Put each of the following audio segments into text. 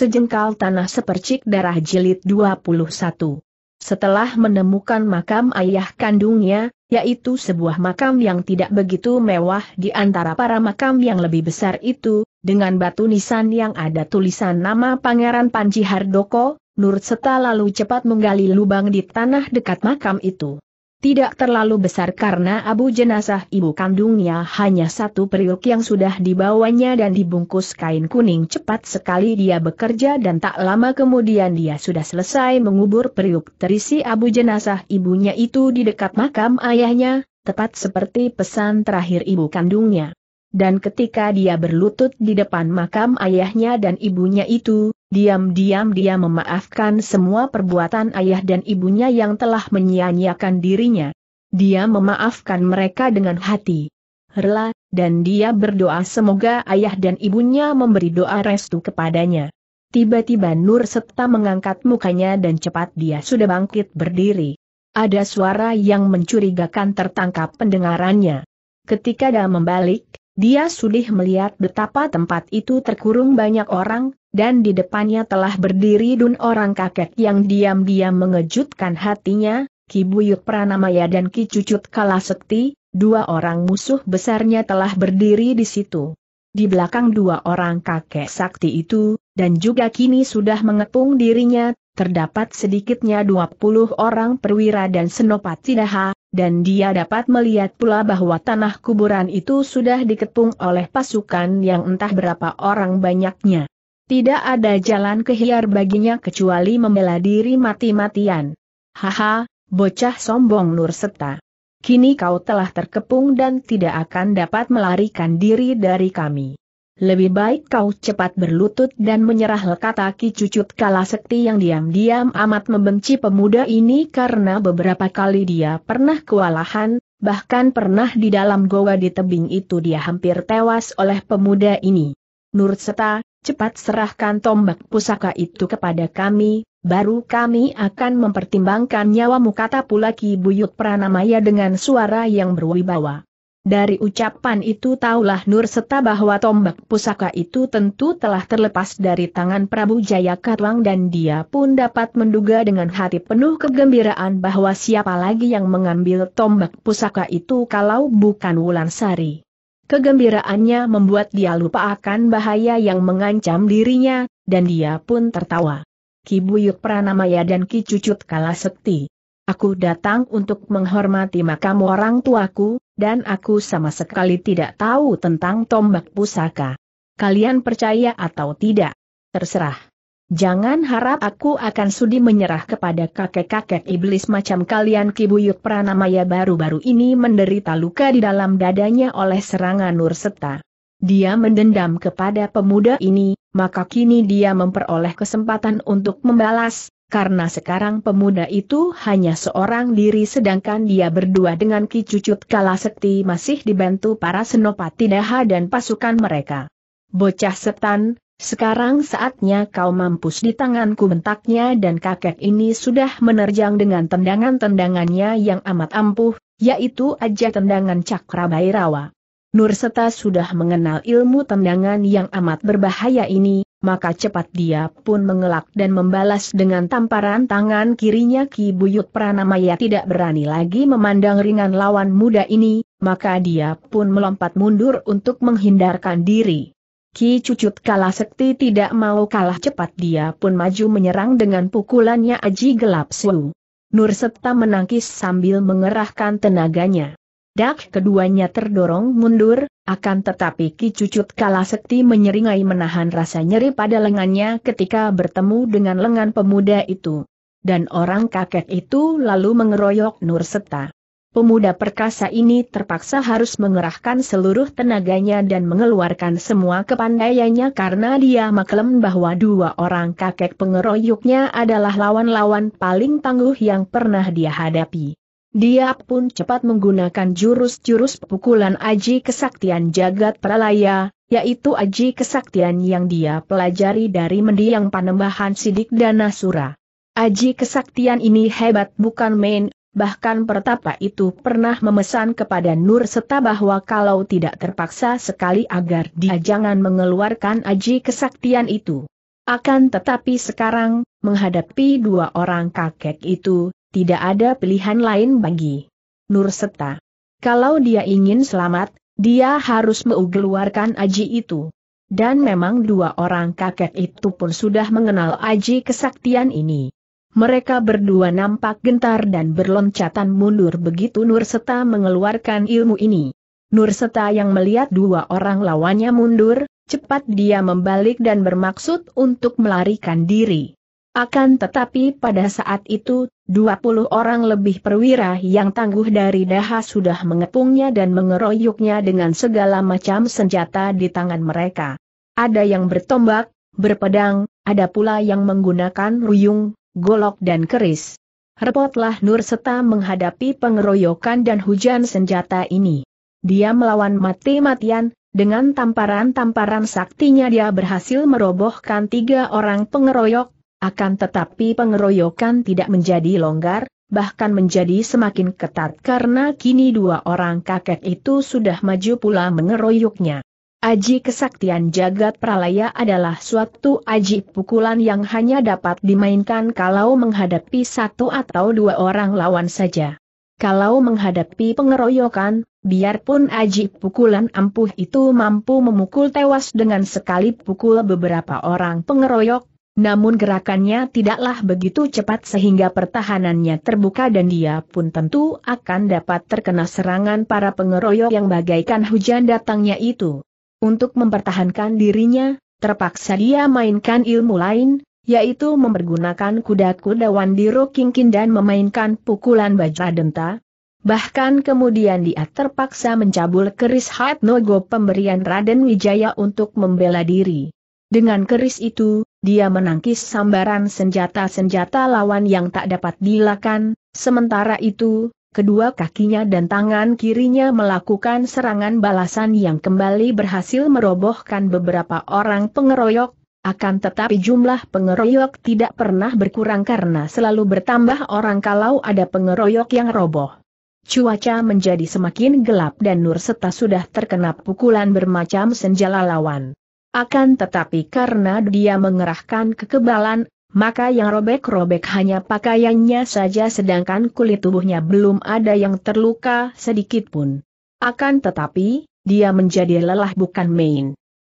Sejengkal tanah sepercik darah jilid 21. Setelah menemukan makam ayah kandungnya, yaitu sebuah makam yang tidak begitu mewah di antara para makam yang lebih besar itu, dengan batu nisan yang ada tulisan nama Pangeran Panji Hardoko, Nur Seta lalu cepat menggali lubang di tanah dekat makam itu. Tidak terlalu besar karena abu jenazah ibu kandungnya hanya satu periuk yang sudah dibawanya dan dibungkus kain kuning cepat sekali dia bekerja dan tak lama kemudian dia sudah selesai mengubur periuk terisi abu jenazah ibunya itu di dekat makam ayahnya, tepat seperti pesan terakhir ibu kandungnya. Dan ketika dia berlutut di depan makam ayahnya dan ibunya itu, Diam-diam dia memaafkan semua perbuatan ayah dan ibunya yang telah menyia-nyiakan dirinya. Dia memaafkan mereka dengan hati rela, dan dia berdoa semoga ayah dan ibunya memberi doa restu kepadanya. Tiba-tiba Nur Setta mengangkat mukanya dan cepat dia sudah bangkit berdiri. Ada suara yang mencurigakan tertangkap pendengarannya. Ketika dia membalik, dia sudah melihat betapa tempat itu terkurung banyak orang, dan di depannya telah berdiri dun orang kakek yang diam-diam mengejutkan hatinya, Ki Buyut Pranamaya dan Ki Cucut Kalasekti, dua orang musuh besarnya telah berdiri di situ. Di belakang dua orang kakek sakti itu, dan juga kini sudah mengepung dirinya, terdapat sedikitnya 20 orang perwira dan senopati daha, dan dia dapat melihat pula bahwa tanah kuburan itu sudah dikepung oleh pasukan yang entah berapa orang banyaknya. Tidak ada jalan kehiar baginya kecuali membela diri mati-matian. Haha, bocah sombong Nurseta. Kini kau telah terkepung dan tidak akan dapat melarikan diri dari kami. Lebih baik kau cepat berlutut dan menyerah kata Ki Cucut Sekti yang diam-diam amat membenci pemuda ini karena beberapa kali dia pernah kewalahan, bahkan pernah di dalam goa di tebing itu dia hampir tewas oleh pemuda ini. Nurseta, cepat serahkan tombak pusaka itu kepada kami, baru kami akan mempertimbangkan nyawamu kata pula Ki Buyut Pranamaya dengan suara yang berwibawa. Dari ucapan itu taulah Nur Seta bahwa tombak pusaka itu tentu telah terlepas dari tangan Prabu Jaya Jayakatwang dan dia pun dapat menduga dengan hati penuh kegembiraan bahwa siapa lagi yang mengambil tombak pusaka itu kalau bukan Wulan Sari. Kegembiraannya membuat dia lupa akan bahaya yang mengancam dirinya, dan dia pun tertawa. Ki Buyuk Pranamaya dan Ki Cucut kalah sekti. Aku datang untuk menghormati makam orang tuaku, dan aku sama sekali tidak tahu tentang tombak pusaka. Kalian percaya atau tidak? Terserah. Jangan harap aku akan sudi menyerah kepada kakek-kakek iblis macam kalian Kibuyut Pranamaya baru-baru ini menderita luka di dalam dadanya oleh serangan Nurseta. Dia mendendam kepada pemuda ini, maka kini dia memperoleh kesempatan untuk membalas, karena sekarang pemuda itu hanya seorang diri sedangkan dia berdua dengan Ki Cucut Kalasekti masih dibantu para senopati daha dan pasukan mereka. Bocah setan, sekarang saatnya kau mampus di tanganku bentaknya dan kakek ini sudah menerjang dengan tendangan-tendangannya yang amat ampuh, yaitu aja tendangan cakra Bairawa. Nurseta sudah mengenal ilmu tendangan yang amat berbahaya ini, maka cepat dia pun mengelak dan membalas dengan tamparan tangan kirinya Ki Buyut Pranamaya tidak berani lagi memandang ringan lawan muda ini, maka dia pun melompat mundur untuk menghindarkan diri. Ki Cucut kalah sekti tidak mau kalah cepat dia pun maju menyerang dengan pukulannya Aji Gelap Su. Nur Septa menangkis sambil mengerahkan tenaganya. Dak keduanya terdorong mundur, akan tetapi Ki Cucut kalah sekti menyeringai menahan rasa nyeri pada lengannya ketika bertemu dengan lengan pemuda itu. Dan orang kakek itu lalu mengeroyok Nur Septa pemuda perkasa ini terpaksa harus mengerahkan seluruh tenaganya dan mengeluarkan semua kepandaiannya karena dia maklum bahwa dua orang kakek pengeroyoknya adalah lawan-lawan paling tangguh yang pernah dia hadapi. Dia pun cepat menggunakan jurus-jurus pukulan aji kesaktian jagat pralaya, yaitu aji kesaktian yang dia pelajari dari mendiang panembahan sidik dan nasura. Aji kesaktian ini hebat bukan main, Bahkan pertapa itu pernah memesan kepada Nur Seta bahwa kalau tidak terpaksa sekali agar dia jangan mengeluarkan aji kesaktian itu. Akan tetapi sekarang, menghadapi dua orang kakek itu, tidak ada pilihan lain bagi Nur Seta. Kalau dia ingin selamat, dia harus mengeluarkan aji itu. Dan memang dua orang kakek itu pun sudah mengenal aji kesaktian ini. Mereka berdua nampak gentar dan berloncatan mundur begitu Nurseta mengeluarkan ilmu ini. Nurseta yang melihat dua orang lawannya mundur, cepat dia membalik dan bermaksud untuk melarikan diri. Akan tetapi pada saat itu, 20 orang lebih perwira yang tangguh dari Daha sudah mengepungnya dan mengeroyoknya dengan segala macam senjata di tangan mereka. Ada yang bertombak, berpedang, ada pula yang menggunakan ruyung, golok dan keris. Repotlah Nur Seta menghadapi pengeroyokan dan hujan senjata ini. Dia melawan mati-matian, dengan tamparan-tamparan saktinya dia berhasil merobohkan tiga orang pengeroyok, akan tetapi pengeroyokan tidak menjadi longgar, bahkan menjadi semakin ketat karena kini dua orang kakek itu sudah maju pula mengeroyoknya. Aji kesaktian jagat pralaya adalah suatu aji pukulan yang hanya dapat dimainkan kalau menghadapi satu atau dua orang lawan saja. Kalau menghadapi pengeroyokan, biarpun aji pukulan ampuh itu mampu memukul tewas dengan sekali pukul beberapa orang pengeroyok, namun gerakannya tidaklah begitu cepat sehingga pertahanannya terbuka dan dia pun tentu akan dapat terkena serangan para pengeroyok yang bagaikan hujan datangnya itu. Untuk mempertahankan dirinya, terpaksa dia mainkan ilmu lain, yaitu mempergunakan kuda-kuda Wandiro Kingkin dan memainkan pukulan denta. Bahkan kemudian dia terpaksa mencabul keris Nogo pemberian Raden Wijaya untuk membela diri. Dengan keris itu, dia menangkis sambaran senjata-senjata lawan yang tak dapat dilakukan. sementara itu, kedua kakinya dan tangan kirinya melakukan serangan balasan yang kembali berhasil merobohkan beberapa orang pengeroyok, akan tetapi jumlah pengeroyok tidak pernah berkurang karena selalu bertambah orang kalau ada pengeroyok yang roboh. Cuaca menjadi semakin gelap dan Nur Seta sudah terkena pukulan bermacam senjala lawan. Akan tetapi karena dia mengerahkan kekebalan, maka yang robek-robek hanya pakaiannya saja sedangkan kulit tubuhnya belum ada yang terluka sedikit pun. Akan tetapi, dia menjadi lelah bukan main.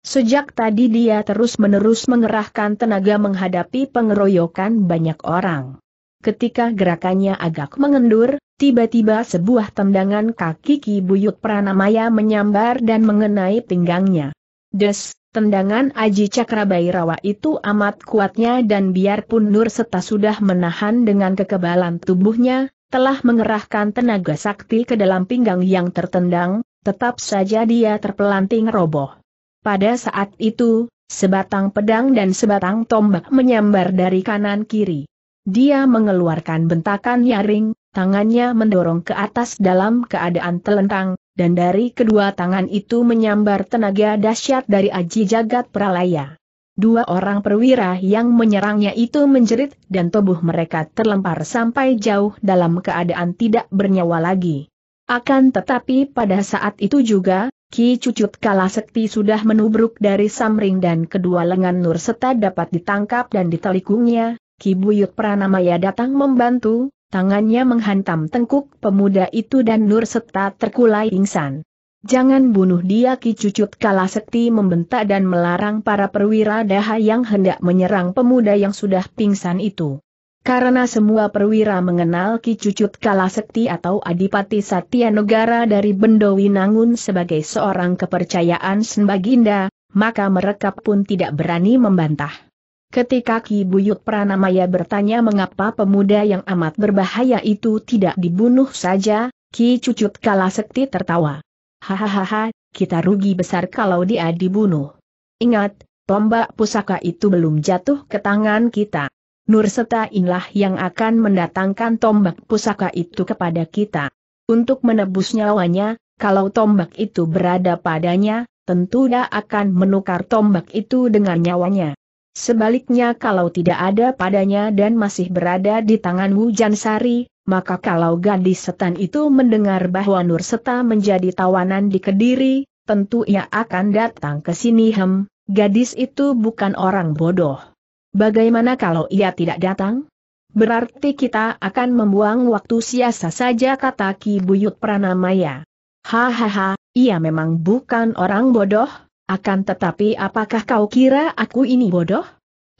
Sejak tadi dia terus-menerus mengerahkan tenaga menghadapi pengeroyokan banyak orang. Ketika gerakannya agak mengendur, tiba-tiba sebuah tendangan kaki Ki Buyut Pranamaya menyambar dan mengenai pinggangnya. Des, Tendangan Aji Cakrabairawa itu amat kuatnya dan biarpun Nur Seta sudah menahan dengan kekebalan tubuhnya, telah mengerahkan tenaga sakti ke dalam pinggang yang tertendang, tetap saja dia terpelanting roboh. Pada saat itu, sebatang pedang dan sebatang tombak menyambar dari kanan kiri. Dia mengeluarkan bentakan nyaring, tangannya mendorong ke atas dalam keadaan telentang, dan dari kedua tangan itu menyambar tenaga dahsyat dari Aji Jagat Pralaya. Dua orang perwira yang menyerangnya itu menjerit dan tubuh mereka terlempar sampai jauh dalam keadaan tidak bernyawa lagi. Akan tetapi pada saat itu juga, Ki Cucut Kalasekti sudah menubruk dari Samring dan kedua lengan Nur serta dapat ditangkap dan ditelikungnya, Ki Buyut Pranamaya datang membantu, tangannya menghantam tengkuk pemuda itu dan Nur serta terkulai pingsan. Jangan bunuh dia Ki Cucut Kalasekti membentak dan melarang para perwira daha yang hendak menyerang pemuda yang sudah pingsan itu. Karena semua perwira mengenal Ki Cucut Kalasekti atau Adipati Satya Negara dari Bendowi sebagai seorang kepercayaan Sembaginda, maka mereka pun tidak berani membantah. Ketika Ki Buyut Pranamaya bertanya mengapa pemuda yang amat berbahaya itu tidak dibunuh saja, Ki Cucut Kalasekti tertawa. Hahaha, kita rugi besar kalau dia dibunuh. Ingat, tombak pusaka itu belum jatuh ke tangan kita. Nurseta inilah yang akan mendatangkan tombak pusaka itu kepada kita. Untuk menebus nyawanya, kalau tombak itu berada padanya, tentu dia akan menukar tombak itu dengan nyawanya. Sebaliknya kalau tidak ada padanya dan masih berada di tangan Wu Jansari, maka kalau gadis setan itu mendengar bahwa Nur Seta menjadi tawanan di Kediri, tentu ia akan datang ke sini hem, gadis itu bukan orang bodoh. Bagaimana kalau ia tidak datang? Berarti kita akan membuang waktu sia-sia saja kata Ki Buyut Pranamaya. Hahaha, ia memang bukan orang bodoh, akan tetapi apakah kau kira aku ini bodoh?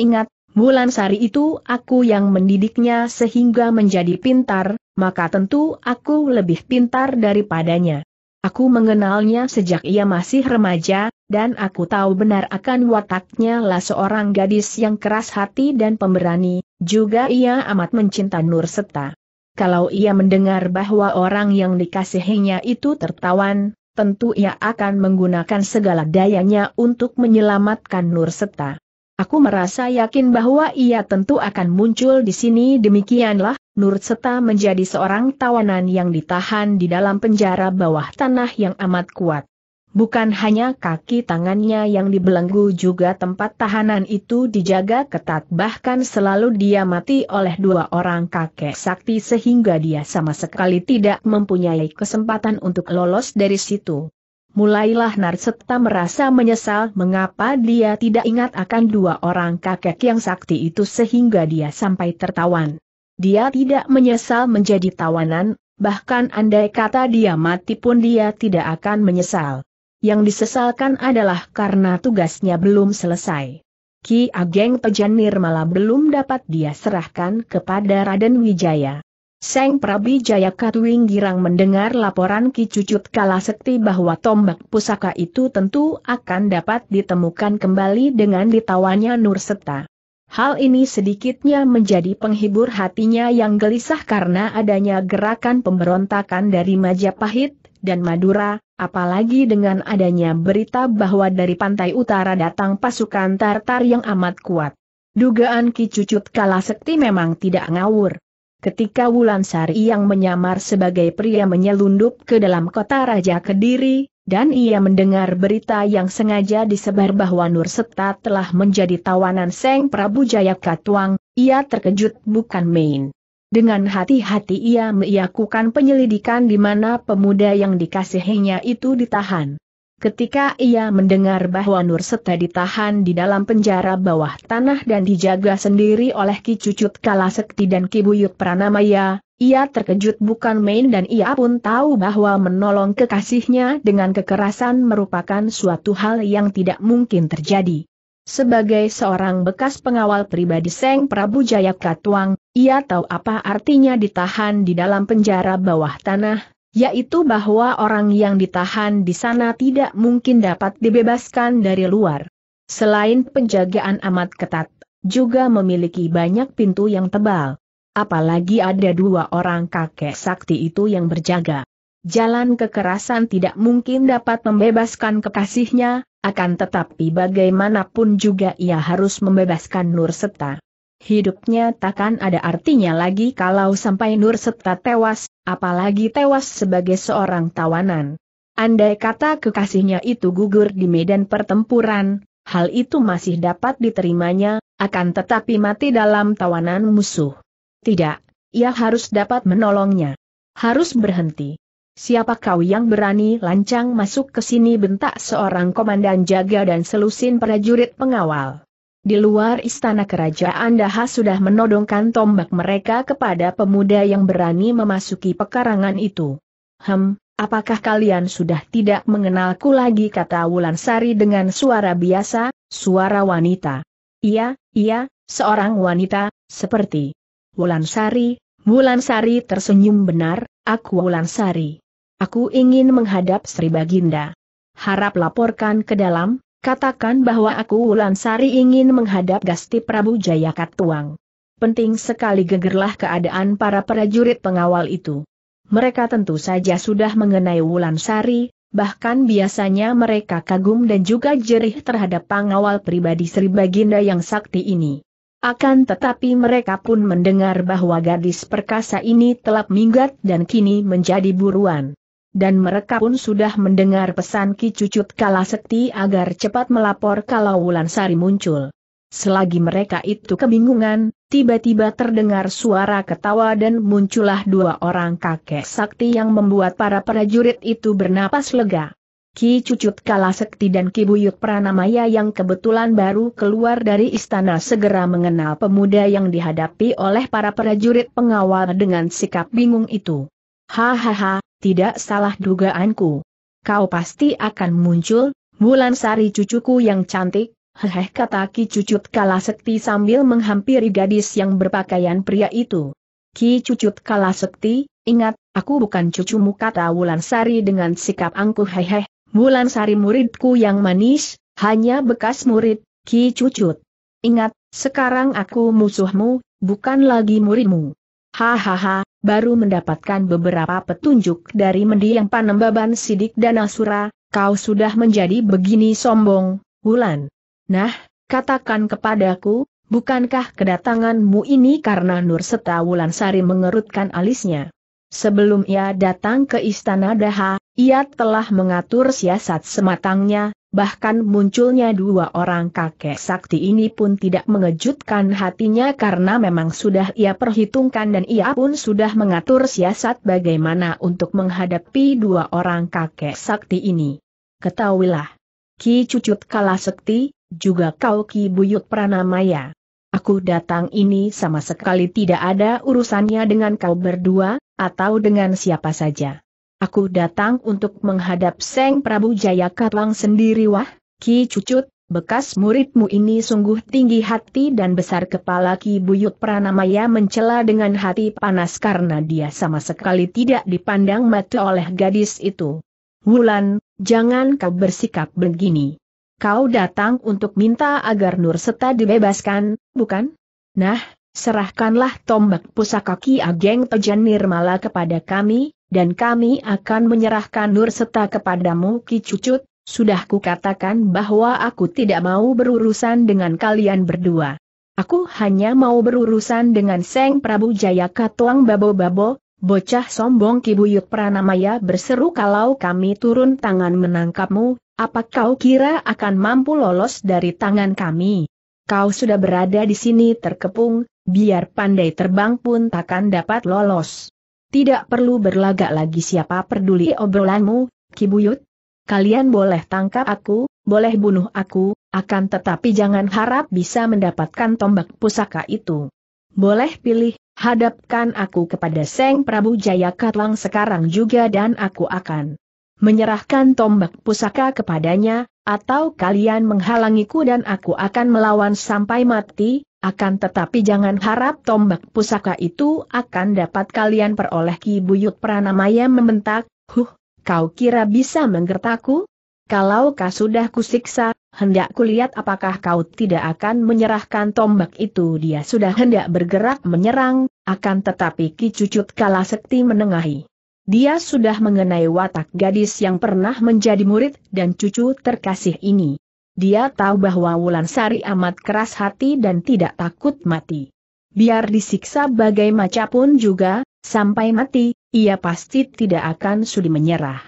Ingat, Bulan Sari itu aku yang mendidiknya sehingga menjadi pintar, maka tentu aku lebih pintar daripadanya. Aku mengenalnya sejak ia masih remaja, dan aku tahu benar akan wataknya lah seorang gadis yang keras hati dan pemberani, juga ia amat mencinta Nur Seta. Kalau ia mendengar bahwa orang yang dikasihinya itu tertawan, tentu ia akan menggunakan segala dayanya untuk menyelamatkan Nur Seta. Aku merasa yakin bahwa ia tentu akan muncul di sini demikianlah, Nur Seta menjadi seorang tawanan yang ditahan di dalam penjara bawah tanah yang amat kuat. Bukan hanya kaki tangannya yang dibelenggu juga tempat tahanan itu dijaga ketat bahkan selalu diamati oleh dua orang kakek sakti sehingga dia sama sekali tidak mempunyai kesempatan untuk lolos dari situ. Mulailah Narseta merasa menyesal mengapa dia tidak ingat akan dua orang kakek yang sakti itu sehingga dia sampai tertawan. Dia tidak menyesal menjadi tawanan, bahkan andai kata dia mati pun dia tidak akan menyesal yang disesalkan adalah karena tugasnya belum selesai. Ki Ageng Pejan Nirmala belum dapat dia serahkan kepada Raden Wijaya. Seng Prabi Jaya Katwing Girang mendengar laporan Ki Cucut Kalasekti bahwa tombak pusaka itu tentu akan dapat ditemukan kembali dengan ditawanya Seta. Hal ini sedikitnya menjadi penghibur hatinya yang gelisah karena adanya gerakan pemberontakan dari Majapahit, dan Madura, apalagi dengan adanya berita bahwa dari pantai utara datang pasukan Tartar yang amat kuat. Dugaan Ki Cucut kalah Sekti memang tidak ngawur. Ketika Wulansari yang menyamar sebagai pria menyelundup ke dalam kota Raja Kediri, dan ia mendengar berita yang sengaja disebar bahwa Nur Seta telah menjadi tawanan Seng Prabu Jayakatwang, ia terkejut bukan main. Dengan hati-hati ia melakukan penyelidikan di mana pemuda yang dikasihinya itu ditahan. Ketika ia mendengar bahwa Nur Seta ditahan di dalam penjara bawah tanah dan dijaga sendiri oleh Ki Cucut Kalasekti dan Ki Buyut Pranamaya, ia terkejut bukan main dan ia pun tahu bahwa menolong kekasihnya dengan kekerasan merupakan suatu hal yang tidak mungkin terjadi. Sebagai seorang bekas pengawal pribadi Seng Prabu Jayakatwang, Tuang, ia tahu apa artinya ditahan di dalam penjara bawah tanah, yaitu bahwa orang yang ditahan di sana tidak mungkin dapat dibebaskan dari luar. Selain penjagaan amat ketat, juga memiliki banyak pintu yang tebal. Apalagi ada dua orang kakek sakti itu yang berjaga jalan kekerasan tidak mungkin dapat membebaskan kekasihnya, akan tetapi bagaimanapun juga ia harus membebaskan Nur Seta. Hidupnya takkan ada artinya lagi kalau sampai Nur Seta tewas, apalagi tewas sebagai seorang tawanan. Andai kata kekasihnya itu gugur di medan pertempuran, hal itu masih dapat diterimanya, akan tetapi mati dalam tawanan musuh. Tidak, ia harus dapat menolongnya. Harus berhenti. Siapa kau yang berani lancang masuk ke sini bentak seorang komandan jaga dan selusin prajurit pengawal. Di luar istana kerajaan Daha sudah menodongkan tombak mereka kepada pemuda yang berani memasuki pekarangan itu. Hem, apakah kalian sudah tidak mengenalku lagi kata Wulan Sari dengan suara biasa, suara wanita. Iya, iya, seorang wanita, seperti Wulan Sari, Wulan Sari tersenyum benar, aku Wulan Sari. Aku ingin menghadap Sri Baginda. Harap laporkan ke dalam, katakan bahwa aku Wulansari ingin menghadap Gasti Prabu Jayakatwang. Penting sekali gegerlah keadaan para prajurit pengawal itu. Mereka tentu saja sudah mengenai Wulansari, bahkan biasanya mereka kagum dan juga jerih terhadap pengawal pribadi Sri Baginda yang sakti ini. Akan tetapi mereka pun mendengar bahwa gadis perkasa ini telah minggat dan kini menjadi buruan dan mereka pun sudah mendengar pesan Ki Cucut Kalasekti agar cepat melapor kalau Wulan Sari muncul. Selagi mereka itu kebingungan, tiba-tiba terdengar suara ketawa dan muncullah dua orang kakek sakti yang membuat para prajurit itu bernapas lega. Ki Cucut Kalasekti dan Ki Buyut Pranamaya yang kebetulan baru keluar dari istana segera mengenal pemuda yang dihadapi oleh para prajurit pengawal dengan sikap bingung itu. Hahaha, tidak salah dugaanku. Kau pasti akan muncul, Bulan Sari cucuku yang cantik, heheh kata Ki Cucut Kalasekti sambil menghampiri gadis yang berpakaian pria itu. Ki Cucut Kalasekti, ingat, aku bukan cucumu kata Bulan Sari dengan sikap angkuh heheh, Bulan Sari muridku yang manis, hanya bekas murid, Ki Cucut. Ingat, sekarang aku musuhmu, bukan lagi muridmu. Hahaha, baru mendapatkan beberapa petunjuk dari mendiang panembaban sidik dan asura, kau sudah menjadi begini sombong, Wulan. Nah, katakan kepadaku, bukankah kedatanganmu ini karena Nur Seta Wulan Sari mengerutkan alisnya? Sebelum ia datang ke istana Daha, ia telah mengatur siasat sematangnya, bahkan munculnya dua orang kakek sakti ini pun tidak mengejutkan hatinya karena memang sudah ia perhitungkan dan ia pun sudah mengatur siasat bagaimana untuk menghadapi dua orang kakek sakti ini. Ketahuilah, Ki Cucut Kalasakti, juga kau Ki Buyut Pranamaya. Aku datang ini sama sekali tidak ada urusannya dengan kau berdua, atau dengan siapa saja. Aku datang untuk menghadap Seng Prabu Jaya Katwang sendiri wah, Ki Cucut, bekas muridmu ini sungguh tinggi hati dan besar kepala Ki Buyut Pranamaya mencela dengan hati panas karena dia sama sekali tidak dipandang mata oleh gadis itu. Wulan, jangan kau bersikap begini. Kau datang untuk minta agar Nur Seta dibebaskan, bukan? Nah, serahkanlah tombak pusaka Ki Ageng Tejan Nirmala kepada kami, dan kami akan menyerahkan nur serta kepadamu Ki Cucut, sudah kukatakan bahwa aku tidak mau berurusan dengan kalian berdua. Aku hanya mau berurusan dengan Seng Prabu Jaya Katuang Babo-Babo, bocah sombong Kibuyut Pranamaya berseru kalau kami turun tangan menangkapmu, apa kau kira akan mampu lolos dari tangan kami? Kau sudah berada di sini terkepung, biar pandai terbang pun takkan dapat lolos. Tidak perlu berlagak lagi siapa peduli obrolanmu, Kibuyut. Kalian boleh tangkap aku, boleh bunuh aku, akan tetapi jangan harap bisa mendapatkan tombak pusaka itu. Boleh pilih, hadapkan aku kepada Seng Prabu Jayakatlang sekarang juga dan aku akan menyerahkan tombak pusaka kepadanya, atau kalian menghalangiku dan aku akan melawan sampai mati, akan tetapi jangan harap tombak pusaka itu akan dapat kalian peroleh Ki Buyut Pranamaya membentak, huh, kau kira bisa menggertaku? Kalau kau sudah kusiksa, hendak kulihat apakah kau tidak akan menyerahkan tombak itu dia sudah hendak bergerak menyerang, akan tetapi Ki Cucut Kala Sekti menengahi. Dia sudah mengenai watak gadis yang pernah menjadi murid dan cucu terkasih ini. Dia tahu bahwa Wulan Sari amat keras hati dan tidak takut mati. Biar disiksa bagai maca pun juga, sampai mati, ia pasti tidak akan sudi menyerah.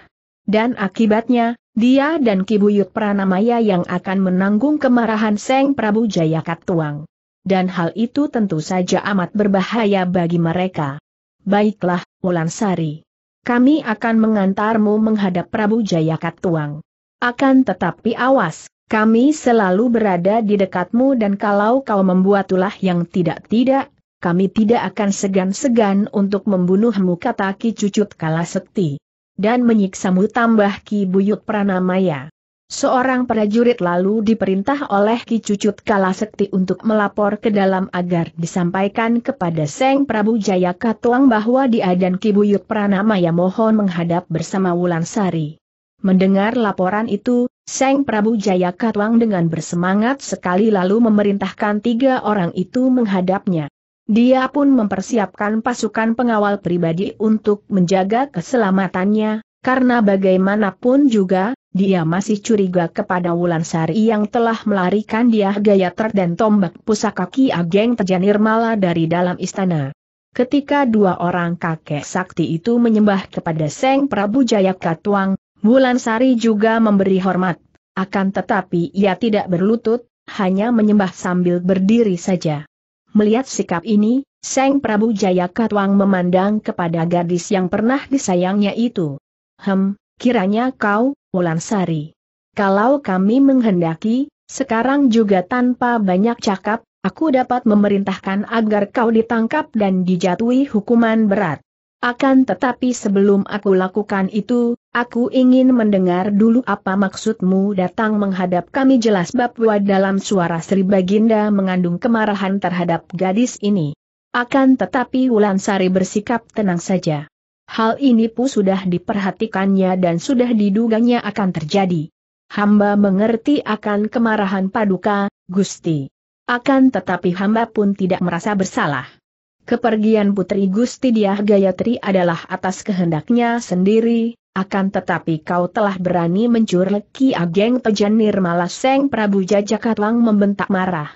Dan akibatnya, dia dan Kibuyut Pranamaya yang akan menanggung kemarahan Seng Prabu Jayakatwang. Dan hal itu tentu saja amat berbahaya bagi mereka. Baiklah, Wulan Sari. Kami akan mengantarmu menghadap Prabu Jayakatwang. Akan tetapi awas, kami selalu berada di dekatmu dan kalau kau membuat ulah yang tidak-tidak, kami tidak akan segan-segan untuk membunuhmu kata Ki Cucut Kalasekti. Dan menyiksamu tambah Ki Buyut Pranamaya. Seorang prajurit lalu diperintah oleh Ki Cucut Kalasekti untuk melapor ke dalam agar disampaikan kepada Seng Prabu Jaya Katuang bahwa dia dan Ki Buyut Pranamaya mohon menghadap bersama Wulansari. Mendengar laporan itu, Seng Prabu Jaya Katwang dengan bersemangat sekali lalu memerintahkan tiga orang itu menghadapnya. Dia pun mempersiapkan pasukan pengawal pribadi untuk menjaga keselamatannya, karena bagaimanapun juga, dia masih curiga kepada Wulan Sari yang telah melarikan dia gaya dan tombak pusaka Ki Ageng Tejanirmala dari dalam istana. Ketika dua orang kakek sakti itu menyembah kepada Seng Prabu Jaya Katwang, Bulan Sari juga memberi hormat. Akan tetapi ia tidak berlutut, hanya menyembah sambil berdiri saja. Melihat sikap ini, Seng Prabu Jaya Katwang memandang kepada gadis yang pernah disayangnya itu. Hem, kiranya kau, Wulan Sari. Kalau kami menghendaki, sekarang juga tanpa banyak cakap, aku dapat memerintahkan agar kau ditangkap dan dijatuhi hukuman berat. Akan tetapi sebelum aku lakukan itu, Aku ingin mendengar dulu apa maksudmu datang menghadap kami jelas bahwa dalam suara Sri Baginda mengandung kemarahan terhadap gadis ini. Akan tetapi Wulansari bersikap tenang saja. Hal ini pun sudah diperhatikannya dan sudah diduganya akan terjadi. Hamba mengerti akan kemarahan Paduka, Gusti. Akan tetapi hamba pun tidak merasa bersalah. Kepergian Putri Gusti Diah Gayatri adalah atas kehendaknya sendiri, akan tetapi kau telah berani mencurki Ageng Pejan Nirmala Seng Prabu Jajakatwang membentak marah.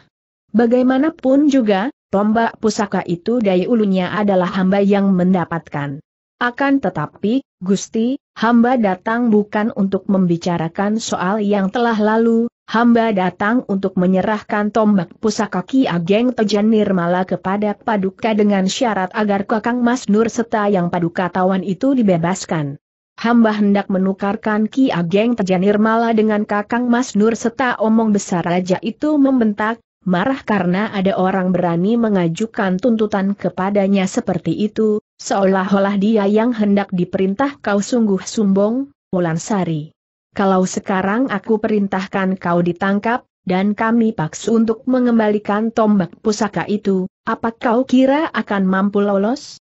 Bagaimanapun juga, tombak pusaka itu dari ulunya adalah hamba yang mendapatkan. Akan tetapi, Gusti, hamba datang bukan untuk membicarakan soal yang telah lalu, hamba datang untuk menyerahkan tombak pusaka Ki Ageng Tejan Nirmala kepada Paduka dengan syarat agar Kakang Mas Nur serta yang Paduka tawan itu dibebaskan. Hamba hendak menukarkan Ki Ageng Tejanir Mala dengan Kakang Mas Nur serta omong besar raja itu membentak, marah karena ada orang berani mengajukan tuntutan kepadanya seperti itu, seolah-olah dia yang hendak diperintah kau sungguh sumbong, Sari. Kalau sekarang aku perintahkan kau ditangkap, dan kami paksa untuk mengembalikan tombak pusaka itu, apa kau kira akan mampu lolos?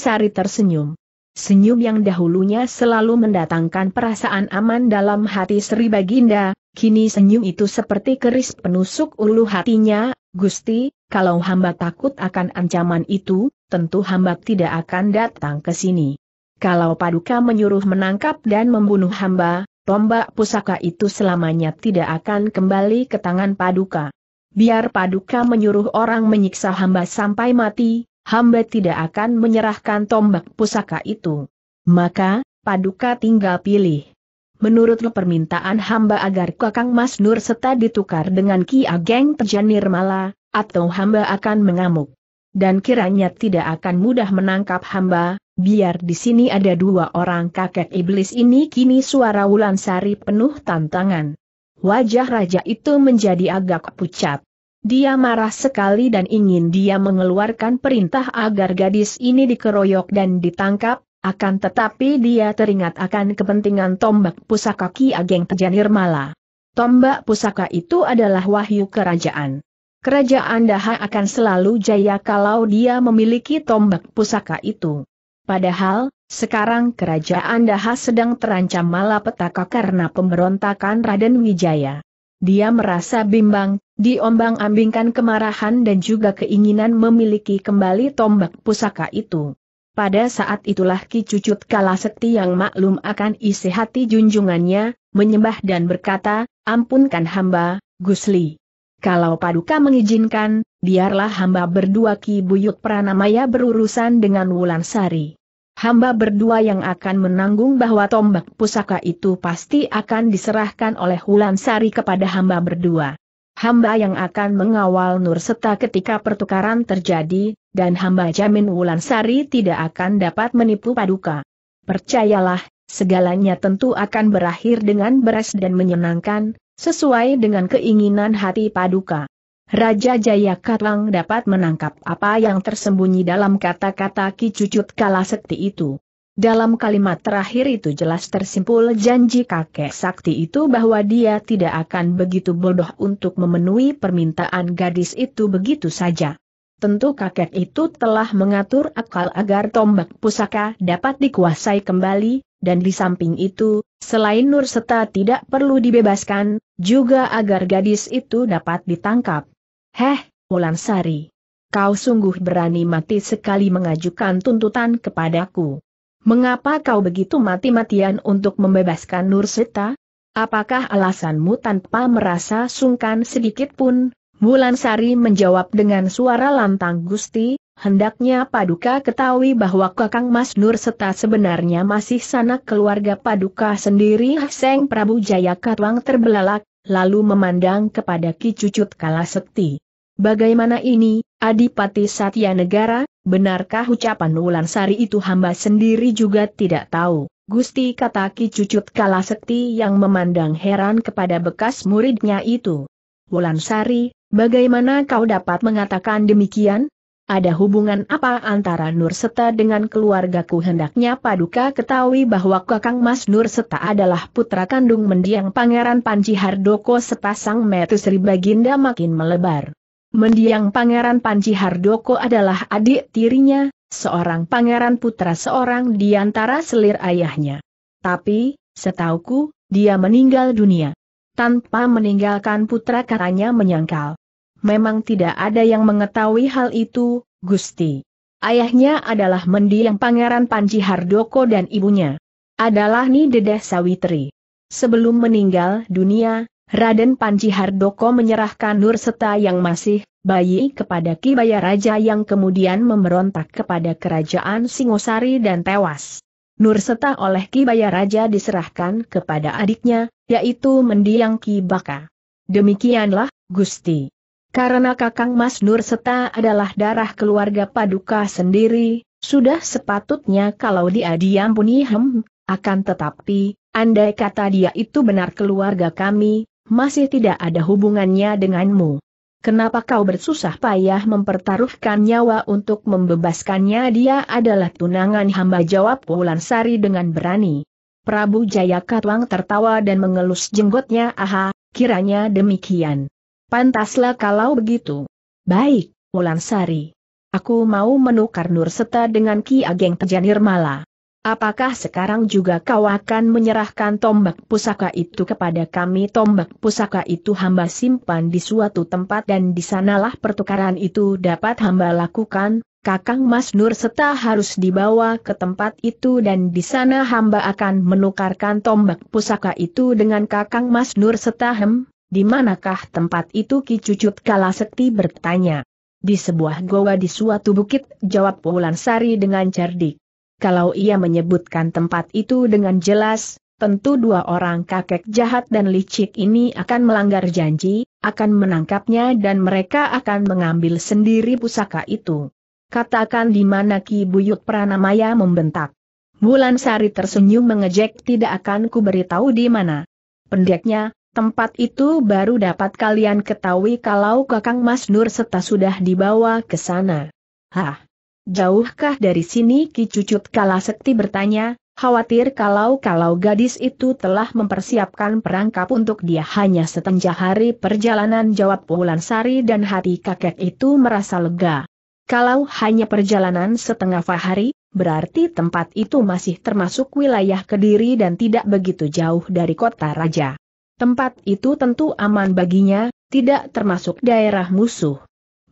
Sari tersenyum. Senyum yang dahulunya selalu mendatangkan perasaan aman dalam hati Sri Baginda, kini senyum itu seperti keris penusuk ulu hatinya, Gusti, kalau hamba takut akan ancaman itu, tentu hamba tidak akan datang ke sini. Kalau Paduka menyuruh menangkap dan membunuh hamba, tombak pusaka itu selamanya tidak akan kembali ke tangan Paduka. Biar Paduka menyuruh orang menyiksa hamba sampai mati, hamba tidak akan menyerahkan tombak pusaka itu. Maka, paduka tinggal pilih. Menurut permintaan hamba agar Kakang Mas Nur serta ditukar dengan Ki Ageng Tejan Mala, atau hamba akan mengamuk. Dan kiranya tidak akan mudah menangkap hamba, biar di sini ada dua orang kakek iblis ini kini suara Wulansari penuh tantangan. Wajah raja itu menjadi agak pucat. Dia marah sekali dan ingin dia mengeluarkan perintah agar gadis ini dikeroyok dan ditangkap, akan tetapi dia teringat akan kepentingan tombak pusaka Ki Ageng Tejanirmala. Tombak pusaka itu adalah wahyu kerajaan. Kerajaan Daha akan selalu jaya kalau dia memiliki tombak pusaka itu. Padahal, sekarang kerajaan Daha sedang terancam malapetaka karena pemberontakan Raden Wijaya. Dia merasa bimbang, diombang-ambingkan kemarahan dan juga keinginan memiliki kembali tombak pusaka itu. Pada saat itulah Ki Cucut Kalaseti yang maklum akan isi hati junjungannya, menyembah dan berkata, ampunkan hamba, Gusli. Kalau paduka mengizinkan, biarlah hamba berdua Ki Buyut Pranamaya berurusan dengan Wulan Sari hamba berdua yang akan menanggung bahwa tombak pusaka itu pasti akan diserahkan oleh Sari kepada hamba berdua. Hamba yang akan mengawal Nur Seta ketika pertukaran terjadi, dan hamba jamin Sari tidak akan dapat menipu paduka. Percayalah, segalanya tentu akan berakhir dengan beres dan menyenangkan, sesuai dengan keinginan hati paduka. Raja Jayakatwang dapat menangkap apa yang tersembunyi dalam kata-kata Ki Cucut Kalasakti itu. Dalam kalimat terakhir itu jelas tersimpul janji kakek sakti itu bahwa dia tidak akan begitu bodoh untuk memenuhi permintaan gadis itu begitu saja. Tentu kakek itu telah mengatur akal agar tombak pusaka dapat dikuasai kembali, dan di samping itu, selain Nurseta tidak perlu dibebaskan, juga agar gadis itu dapat ditangkap. Heh, Sari, Kau sungguh berani mati sekali mengajukan tuntutan kepadaku. Mengapa kau begitu mati-matian untuk membebaskan Nursita? Apakah alasanmu tanpa merasa sungkan sedikit pun? Sari menjawab dengan suara lantang Gusti, hendaknya Paduka ketahui bahwa Kakang Mas Nursita sebenarnya masih sanak keluarga Paduka sendiri Seng Prabu Jayakatwang terbelalak, lalu memandang kepada Ki Cucut Kalasekti. Bagaimana ini, Adipati Satya Negara, benarkah ucapan Wulan Sari itu hamba sendiri juga tidak tahu? Gusti kata Ki Cucut Kalasekti yang memandang heran kepada bekas muridnya itu. Wulan Sari, bagaimana kau dapat mengatakan demikian? ada hubungan apa antara Nur Seta dengan keluargaku hendaknya Paduka ketahui bahwa Kakang Mas Nur Seta adalah putra kandung mendiang Pangeran Panji Hardoko sepasang metu Sri Baginda makin melebar. Mendiang Pangeran Panji Hardoko adalah adik tirinya, seorang pangeran putra seorang di antara selir ayahnya. Tapi, setauku, dia meninggal dunia. Tanpa meninggalkan putra katanya menyangkal. Memang tidak ada yang mengetahui hal itu, Gusti. Ayahnya adalah mendiang Pangeran Panji Hardoko dan ibunya adalah Ni Dedeh Sawitri. Sebelum meninggal dunia, Raden Panji Hardoko menyerahkan Nur Seta yang masih bayi kepada Kibaya Raja yang kemudian memberontak kepada kerajaan Singosari dan tewas. Nur Seta oleh Kibaya Raja diserahkan kepada adiknya, yaitu mendiang Kibaka. Demikianlah, Gusti. Karena Kakang Mas Nur Seta adalah darah keluarga Paduka sendiri, sudah sepatutnya kalau dia diampuni hem, akan tetapi, andai kata dia itu benar keluarga kami, masih tidak ada hubungannya denganmu. Kenapa kau bersusah payah mempertaruhkan nyawa untuk membebaskannya dia adalah tunangan hamba jawab Sari dengan berani. Prabu Jaya Katwang tertawa dan mengelus jenggotnya aha, kiranya demikian. Pantaslah kalau begitu. Baik, Sari. Aku mau menukar Nur Seta dengan Ki Ageng Tejanir Mala. Apakah sekarang juga kau akan menyerahkan tombak pusaka itu kepada kami? Tombak pusaka itu hamba simpan di suatu tempat dan di sanalah pertukaran itu dapat hamba lakukan. Kakang Mas Nur Seta harus dibawa ke tempat itu dan di sana hamba akan menukarkan tombak pusaka itu dengan Kakang Mas Nur Seta hem. Di manakah tempat itu Ki Cucut Kala Sekti bertanya. Di sebuah goa di suatu bukit, jawab Wulan Sari dengan cerdik. Kalau ia menyebutkan tempat itu dengan jelas, tentu dua orang kakek jahat dan licik ini akan melanggar janji, akan menangkapnya dan mereka akan mengambil sendiri pusaka itu. Katakan di mana Ki Buyut Pranamaya membentak. Wulan Sari tersenyum mengejek tidak akan ku beritahu di mana. Pendeknya, Tempat itu baru dapat kalian ketahui kalau Kakang Mas Nur serta sudah dibawa ke sana. Hah? Jauhkah dari sini Ki Cucut Kala Sekti bertanya, khawatir kalau-kalau gadis itu telah mempersiapkan perangkap untuk dia hanya setengah hari perjalanan jawab Sari dan hati kakek itu merasa lega. Kalau hanya perjalanan setengah hari, berarti tempat itu masih termasuk wilayah Kediri dan tidak begitu jauh dari kota raja. Tempat itu tentu aman baginya, tidak termasuk daerah musuh.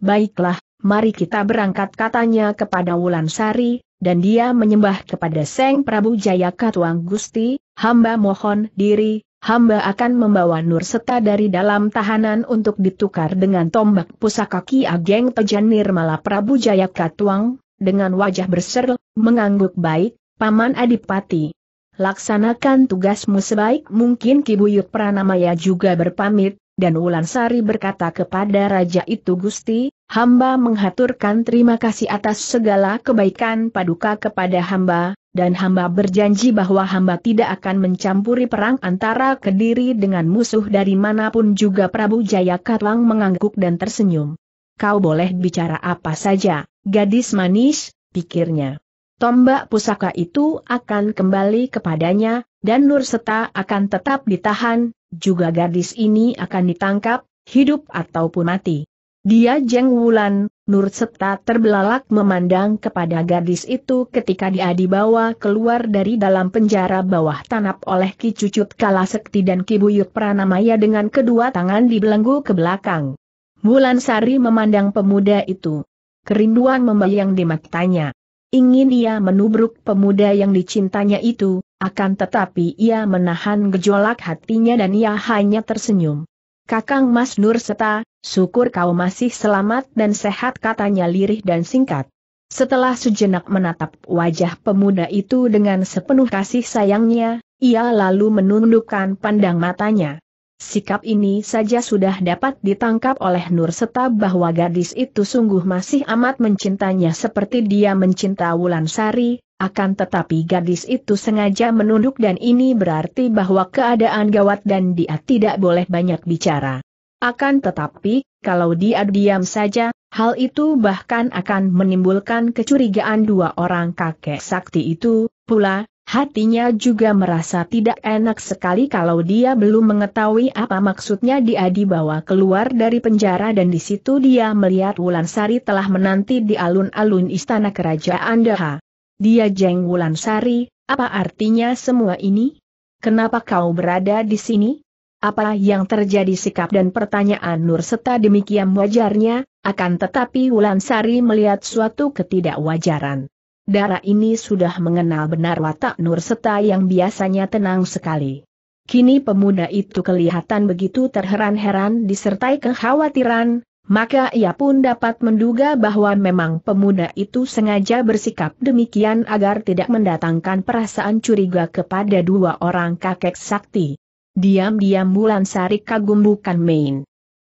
Baiklah, mari kita berangkat katanya kepada Wulan Sari, dan dia menyembah kepada Seng Prabu Jayakatwang Katuang Gusti, hamba mohon diri, hamba akan membawa Nur Seta dari dalam tahanan untuk ditukar dengan tombak pusaka Ki Ageng Tejan Nirmala Prabu Jayakatwang. Katuang, dengan wajah berseru, mengangguk baik, Paman Adipati laksanakan tugasmu sebaik mungkin Kibuyut Pranamaya juga berpamit, dan Sari berkata kepada Raja itu Gusti, hamba menghaturkan terima kasih atas segala kebaikan paduka kepada hamba, dan hamba berjanji bahwa hamba tidak akan mencampuri perang antara kediri dengan musuh dari manapun juga Prabu Jaya Katwang mengangguk dan tersenyum. Kau boleh bicara apa saja, gadis manis, pikirnya tombak pusaka itu akan kembali kepadanya, dan Nurseta akan tetap ditahan, juga gadis ini akan ditangkap, hidup ataupun mati. Dia jeng wulan, Nurseta terbelalak memandang kepada gadis itu ketika dia dibawa keluar dari dalam penjara bawah tanap oleh Ki Cucut Kalasekti dan Ki Buyut Pranamaya dengan kedua tangan dibelenggu ke belakang. Wulan Sari memandang pemuda itu. Kerinduan membayang di matanya. Ingin ia menubruk pemuda yang dicintanya itu, akan tetapi ia menahan gejolak hatinya dan ia hanya tersenyum. Kakang Mas Nur Seta, syukur kau masih selamat dan sehat katanya lirih dan singkat. Setelah sejenak menatap wajah pemuda itu dengan sepenuh kasih sayangnya, ia lalu menundukkan pandang matanya. Sikap ini saja sudah dapat ditangkap oleh Nur Seta bahwa gadis itu sungguh masih amat mencintanya seperti dia mencinta Sari. akan tetapi gadis itu sengaja menunduk dan ini berarti bahwa keadaan gawat dan dia tidak boleh banyak bicara. Akan tetapi, kalau dia diam saja, hal itu bahkan akan menimbulkan kecurigaan dua orang kakek sakti itu, pula, Hatinya juga merasa tidak enak sekali kalau dia belum mengetahui apa maksudnya dia dibawa keluar dari penjara dan di situ dia melihat Wulansari telah menanti di alun-alun istana kerajaan Daha. Dia jeng Wulansari, apa artinya semua ini? Kenapa kau berada di sini? Apa yang terjadi sikap dan pertanyaan Nur serta demikian wajarnya, akan tetapi Wulansari melihat suatu ketidakwajaran darah ini sudah mengenal benar watak Nur Seta yang biasanya tenang sekali. Kini pemuda itu kelihatan begitu terheran-heran disertai kekhawatiran, maka ia pun dapat menduga bahwa memang pemuda itu sengaja bersikap demikian agar tidak mendatangkan perasaan curiga kepada dua orang kakek sakti. Diam-diam Bulan Sari kagum bukan main.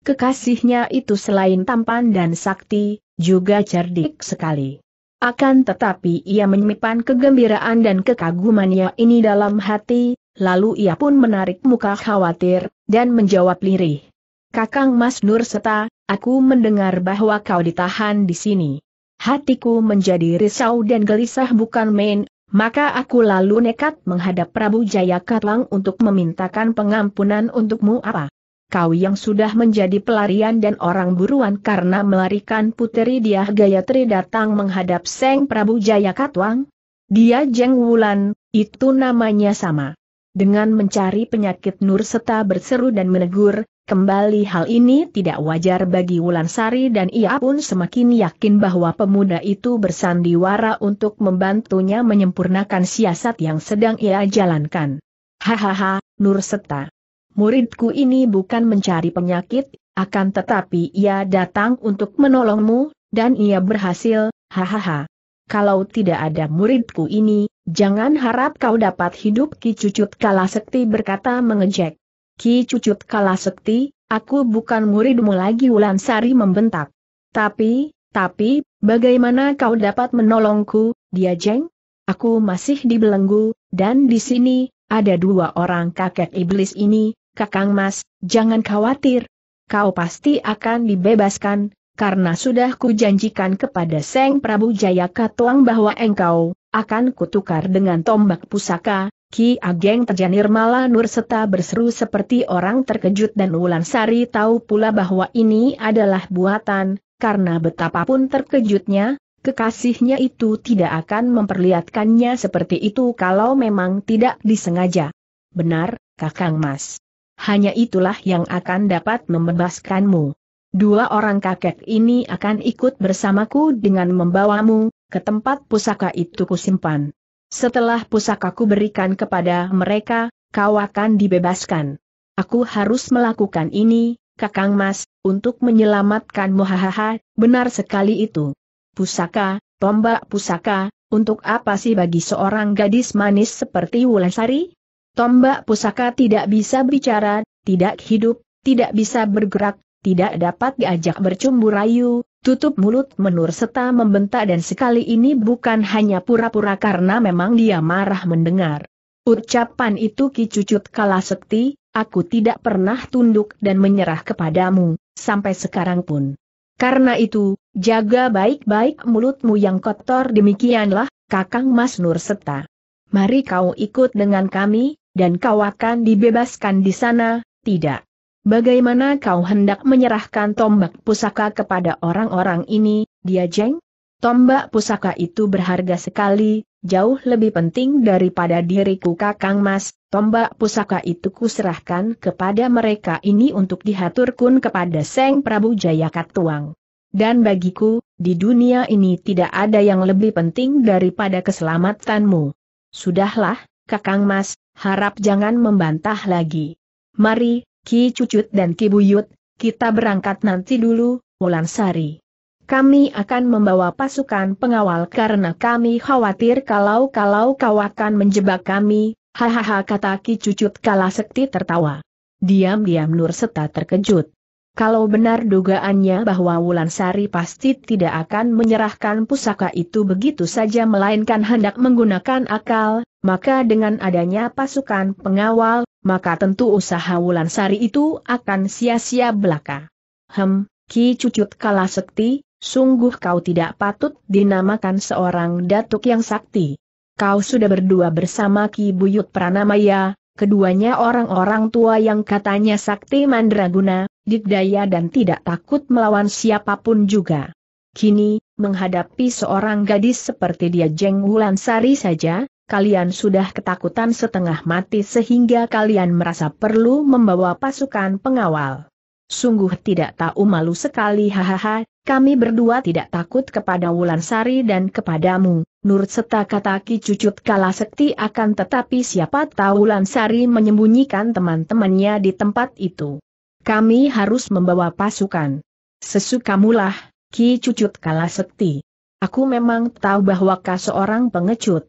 Kekasihnya itu selain tampan dan sakti, juga cerdik sekali. Akan tetapi ia menyimpan kegembiraan dan kekagumannya ini dalam hati, lalu ia pun menarik muka khawatir, dan menjawab lirih. Kakang Mas Nur Seta, aku mendengar bahwa kau ditahan di sini. Hatiku menjadi risau dan gelisah bukan main, maka aku lalu nekat menghadap Prabu Jaya Katlang untuk memintakan pengampunan untukmu apa? kau yang sudah menjadi pelarian dan orang buruan karena melarikan puteri dia Gayatri datang menghadap Seng Prabu Jayakatwang. Dia Jeng Wulan, itu namanya sama. Dengan mencari penyakit Nur serta berseru dan menegur, kembali hal ini tidak wajar bagi Wulan Sari dan ia pun semakin yakin bahwa pemuda itu bersandiwara untuk membantunya menyempurnakan siasat yang sedang ia jalankan. Hahaha, Nur Seta muridku ini bukan mencari penyakit, akan tetapi ia datang untuk menolongmu, dan ia berhasil, hahaha. Kalau tidak ada muridku ini, jangan harap kau dapat hidup Ki Cucut Kalasekti berkata mengejek. Ki Cucut Kalasekti, aku bukan muridmu lagi Sari membentak. Tapi, tapi, bagaimana kau dapat menolongku, dia jeng? Aku masih dibelenggu, dan di sini, ada dua orang kakek iblis ini, Kakang Mas, jangan khawatir. Kau pasti akan dibebaskan, karena sudah kujanjikan kepada Seng Prabu Jaya Katuang bahwa engkau, akan kutukar dengan tombak pusaka, Ki Ageng terjanir malah nur serta berseru seperti orang terkejut dan Sari tahu pula bahwa ini adalah buatan, karena betapapun terkejutnya, kekasihnya itu tidak akan memperlihatkannya seperti itu kalau memang tidak disengaja. Benar, Kakang Mas hanya itulah yang akan dapat membebaskanmu. Dua orang kakek ini akan ikut bersamaku dengan membawamu, ke tempat pusaka itu kusimpan. Setelah pusakaku berikan kepada mereka, kau akan dibebaskan. Aku harus melakukan ini, Kakang Mas, untuk menyelamatkanmu hahaha, benar sekali itu. Pusaka, tombak pusaka, untuk apa sih bagi seorang gadis manis seperti Wulansari? Tombak pusaka tidak bisa bicara, tidak hidup, tidak bisa bergerak, tidak dapat diajak bercumbu rayu, tutup mulut menur serta membentak dan sekali ini bukan hanya pura-pura karena memang dia marah mendengar. Ucapan itu kicucut kalah sekti, aku tidak pernah tunduk dan menyerah kepadamu, sampai sekarang pun. Karena itu, jaga baik-baik mulutmu yang kotor demikianlah, Kakang Mas Nur Seta. Mari kau ikut dengan kami, dan kau akan dibebaskan di sana, tidak. Bagaimana kau hendak menyerahkan tombak pusaka kepada orang-orang ini, dia jeng? Tombak pusaka itu berharga sekali, jauh lebih penting daripada diriku kakang mas, tombak pusaka itu kuserahkan kepada mereka ini untuk dihaturkun kepada Seng Prabu Jayakat Tuang. Dan bagiku, di dunia ini tidak ada yang lebih penting daripada keselamatanmu. Sudahlah, kakang mas, harap jangan membantah lagi. Mari, Ki Cucut dan Ki Buyut, kita berangkat nanti dulu, Wulan Sari. Kami akan membawa pasukan pengawal karena kami khawatir kalau-kalau kau akan menjebak kami, hahaha kata Ki Cucut kala sekti tertawa. Diam-diam Nur Seta terkejut. Kalau benar dugaannya bahwa Wulan Sari pasti tidak akan menyerahkan pusaka itu begitu saja melainkan hendak menggunakan akal, maka dengan adanya pasukan pengawal, maka tentu usaha Wulan Sari itu akan sia-sia belaka. Hem, Ki Cucut kalah Sekti, sungguh kau tidak patut dinamakan seorang datuk yang sakti. Kau sudah berdua bersama Ki Buyut Pranamaya, keduanya orang-orang tua yang katanya sakti mandraguna, dikdaya dan tidak takut melawan siapapun juga. Kini, menghadapi seorang gadis seperti dia Jeng Wulan Sari saja, kalian sudah ketakutan setengah mati sehingga kalian merasa perlu membawa pasukan pengawal. Sungguh tidak tahu malu sekali hahaha, kami berdua tidak takut kepada Wulan Sari dan kepadamu, Nur serta kata Ki Cucut kala sekti akan tetapi siapa tahu Wulan Sari menyembunyikan teman-temannya di tempat itu. Kami harus membawa pasukan. Sesukamulah, Ki Cucut kala sekti. Aku memang tahu bahwa kau seorang pengecut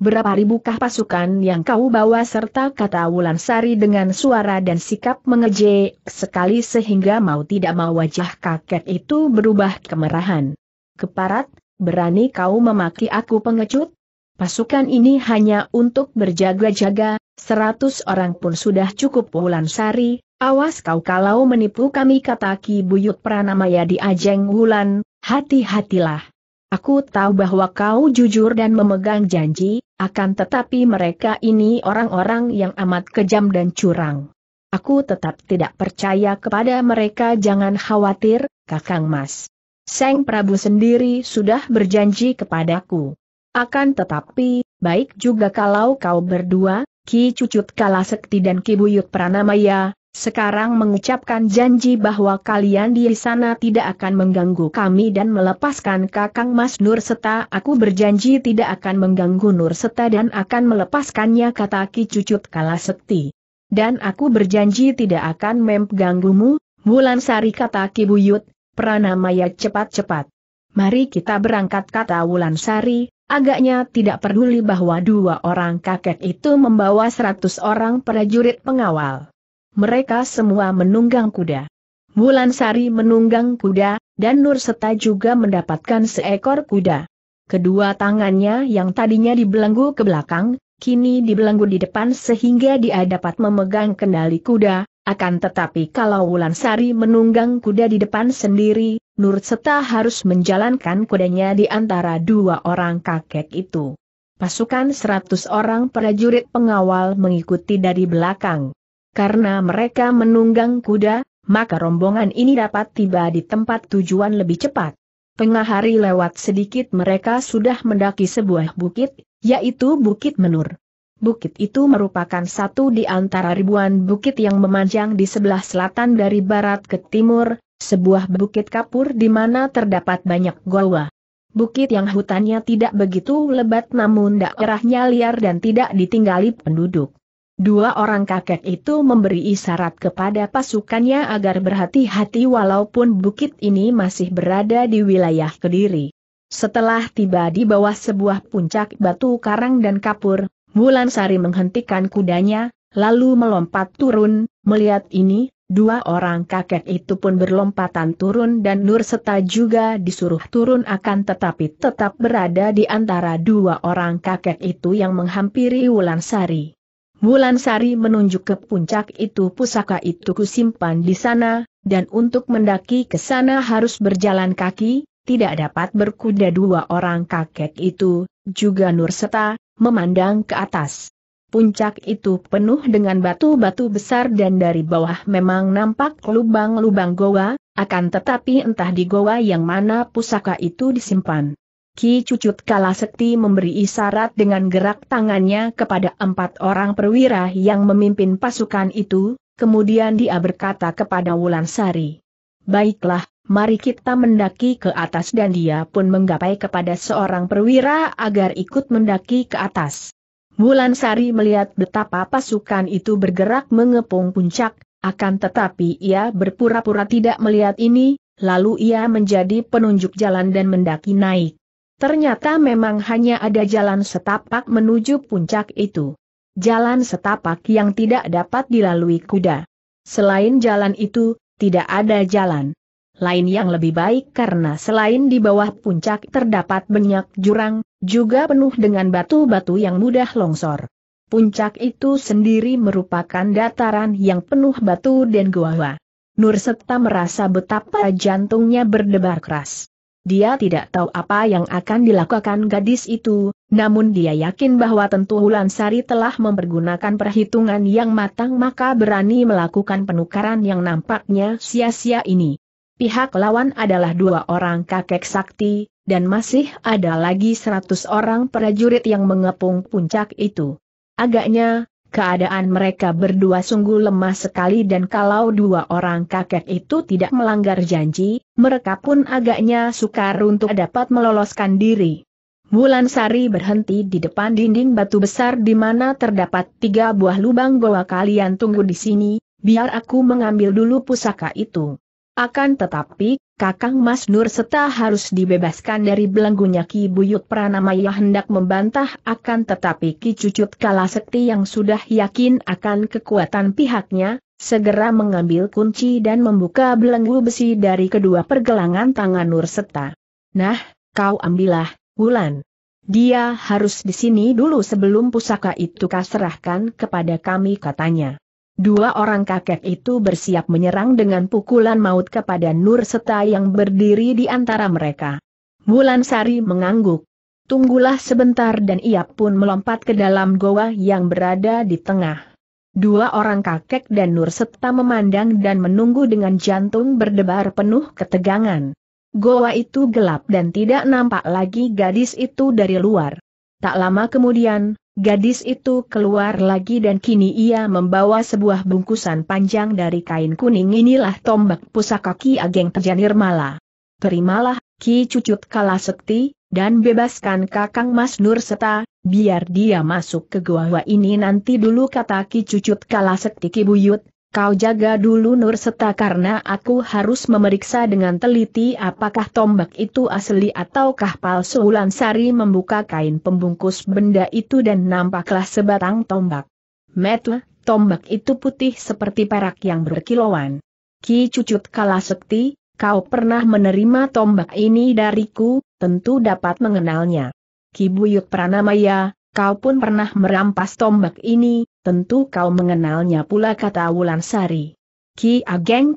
berapa ribukah pasukan yang kau bawa serta kata Wulan Sari dengan suara dan sikap mengejek sekali sehingga mau tidak mau wajah kakek itu berubah kemerahan. Keparat, berani kau memaki aku pengecut? Pasukan ini hanya untuk berjaga-jaga, seratus orang pun sudah cukup Wulan Sari. awas kau kalau menipu kami kata Ki Buyut Pranamaya di Ajeng Wulan, hati-hatilah. Aku tahu bahwa kau jujur dan memegang janji, akan tetapi mereka ini orang-orang yang amat kejam dan curang. Aku tetap tidak percaya kepada mereka jangan khawatir, Kakang Mas. Seng Prabu sendiri sudah berjanji kepadaku. Akan tetapi, baik juga kalau kau berdua, Ki Cucut Kalasekti dan Ki Buyut Pranamaya, sekarang mengucapkan janji bahwa kalian di sana tidak akan mengganggu kami dan melepaskan Kakang Mas Nur serta aku berjanji tidak akan mengganggu Nur serta dan akan melepaskannya kata Ki Cucut Sekti. Dan aku berjanji tidak akan mengganggumu, Bulan Sari kata Ki Buyut, Pranamaya cepat-cepat. Mari kita berangkat kata Wulan Sari, agaknya tidak peduli bahwa dua orang kakek itu membawa seratus orang prajurit pengawal mereka semua menunggang kuda. Bulan Sari menunggang kuda, dan Nur Seta juga mendapatkan seekor kuda. Kedua tangannya yang tadinya dibelenggu ke belakang, kini dibelenggu di depan sehingga dia dapat memegang kendali kuda, akan tetapi kalau Wulan Sari menunggang kuda di depan sendiri, Nur Seta harus menjalankan kudanya di antara dua orang kakek itu. Pasukan seratus orang prajurit pengawal mengikuti dari belakang. Karena mereka menunggang kuda, maka rombongan ini dapat tiba di tempat tujuan lebih cepat. Tengah hari lewat sedikit mereka sudah mendaki sebuah bukit, yaitu Bukit Menur. Bukit itu merupakan satu di antara ribuan bukit yang memanjang di sebelah selatan dari barat ke timur, sebuah bukit kapur di mana terdapat banyak goa. Bukit yang hutannya tidak begitu lebat namun daerahnya liar dan tidak ditinggali penduduk. Dua orang kakek itu memberi isyarat kepada pasukannya agar berhati-hati walaupun bukit ini masih berada di wilayah Kediri. Setelah tiba di bawah sebuah puncak batu karang dan kapur, Mulan Sari menghentikan kudanya, lalu melompat turun, melihat ini, dua orang kakek itu pun berlompatan turun dan Nur Seta juga disuruh turun akan tetapi tetap berada di antara dua orang kakek itu yang menghampiri Wulan Sari. Bulan Sari menunjuk ke puncak itu pusaka itu kusimpan di sana, dan untuk mendaki ke sana harus berjalan kaki, tidak dapat berkuda dua orang kakek itu, juga Nurseta, memandang ke atas. Puncak itu penuh dengan batu-batu besar dan dari bawah memang nampak lubang-lubang goa, akan tetapi entah di goa yang mana pusaka itu disimpan. Ki Cucut Kalasekti memberi isyarat dengan gerak tangannya kepada empat orang perwira yang memimpin pasukan itu, kemudian dia berkata kepada Wulansari. Baiklah, mari kita mendaki ke atas dan dia pun menggapai kepada seorang perwira agar ikut mendaki ke atas. Wulansari melihat betapa pasukan itu bergerak mengepung puncak, akan tetapi ia berpura-pura tidak melihat ini, lalu ia menjadi penunjuk jalan dan mendaki naik. Ternyata memang hanya ada jalan setapak menuju puncak itu. Jalan setapak yang tidak dapat dilalui kuda. Selain jalan itu, tidak ada jalan lain yang lebih baik karena selain di bawah puncak terdapat banyak jurang, juga penuh dengan batu-batu yang mudah longsor. Puncak itu sendiri merupakan dataran yang penuh batu dan gua. Nur serta merasa betapa jantungnya berdebar keras. Dia tidak tahu apa yang akan dilakukan gadis itu, namun dia yakin bahwa tentu Wulansari telah mempergunakan perhitungan yang matang maka berani melakukan penukaran yang nampaknya sia-sia ini. Pihak lawan adalah dua orang kakek sakti, dan masih ada lagi seratus orang prajurit yang mengepung puncak itu. Agaknya, Keadaan mereka berdua sungguh lemah sekali dan kalau dua orang kakek itu tidak melanggar janji, mereka pun agaknya sukar untuk dapat meloloskan diri. Bulan Sari berhenti di depan dinding batu besar di mana terdapat tiga buah lubang goa kalian tunggu di sini, biar aku mengambil dulu pusaka itu. Akan tetapi, Kakang Mas Nur serta harus dibebaskan dari belenggunya Ki Buyut Pranamaya hendak membantah akan tetapi Ki Cucut Kalasekti yang sudah yakin akan kekuatan pihaknya, segera mengambil kunci dan membuka belenggu besi dari kedua pergelangan tangan Nur Seta. Nah, kau ambillah, Wulan. Dia harus di sini dulu sebelum pusaka itu kaserahkan kepada kami katanya. Dua orang kakek itu bersiap menyerang dengan pukulan maut kepada Nur Seta yang berdiri di antara mereka. Bulan Sari mengangguk. Tunggulah sebentar dan ia pun melompat ke dalam goa yang berada di tengah. Dua orang kakek dan Nur Seta memandang dan menunggu dengan jantung berdebar penuh ketegangan. Goa itu gelap dan tidak nampak lagi gadis itu dari luar. Tak lama kemudian, Gadis itu keluar lagi dan kini ia membawa sebuah bungkusan panjang dari kain kuning inilah tombak pusaka Ki Ageng Tejanirmala. Terimalah, Ki Cucut Kalasekti, dan bebaskan Kakang Mas Nur Seta, biar dia masuk ke gua ini nanti dulu kata Ki Cucut Kalasekti Ki Buyut, Kau jaga dulu Nur Seta karena aku harus memeriksa dengan teliti apakah tombak itu asli ataukah palsu Ulan Sari membuka kain pembungkus benda itu dan nampaklah sebatang tombak. Metu, tombak itu putih seperti perak yang berkilauan. Ki Cucut Sekti, kau pernah menerima tombak ini dariku, tentu dapat mengenalnya. Ki Buyut Pranamaya, kau pun pernah merampas tombak ini, tentu kau mengenalnya pula kata Wulan Sari. Ki Ageng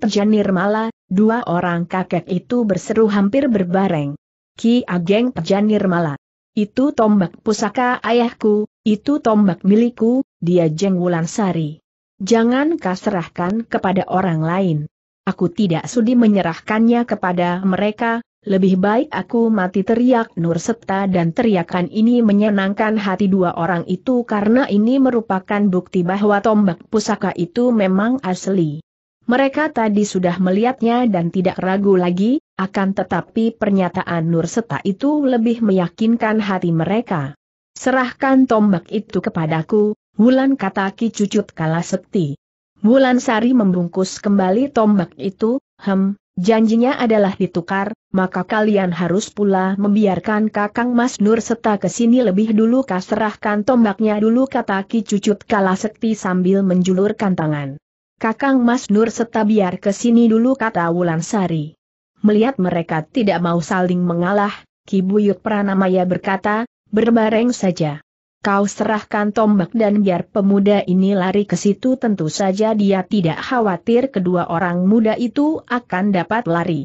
Mala, dua orang kakek itu berseru hampir berbareng. Ki Ageng Mala, Itu tombak pusaka ayahku, itu tombak milikku, dia Jeng Wulan Sari. Jangan kau serahkan kepada orang lain. Aku tidak sudi menyerahkannya kepada mereka, lebih baik aku mati teriak Nur Septa dan teriakan ini menyenangkan hati dua orang itu karena ini merupakan bukti bahwa tombak pusaka itu memang asli. Mereka tadi sudah melihatnya dan tidak ragu lagi, akan tetapi pernyataan Nur Septa itu lebih meyakinkan hati mereka. Serahkan tombak itu kepadaku, Wulan kata Ki Cucut Seti. Wulan Sari membungkus kembali tombak itu, hem, Janjinya adalah ditukar, maka kalian harus pula membiarkan Kakang Mas Nur serta ke sini lebih dulu kaserahkan tombaknya dulu kata Ki Cucut Kalasekti sambil menjulurkan tangan. Kakang Mas Nur serta biar ke sini dulu kata Wulan Sari. Melihat mereka tidak mau saling mengalah, Ki Buyut Pranamaya berkata, berbareng saja. Kau serahkan tombak dan biar pemuda ini lari ke situ tentu saja dia tidak khawatir kedua orang muda itu akan dapat lari.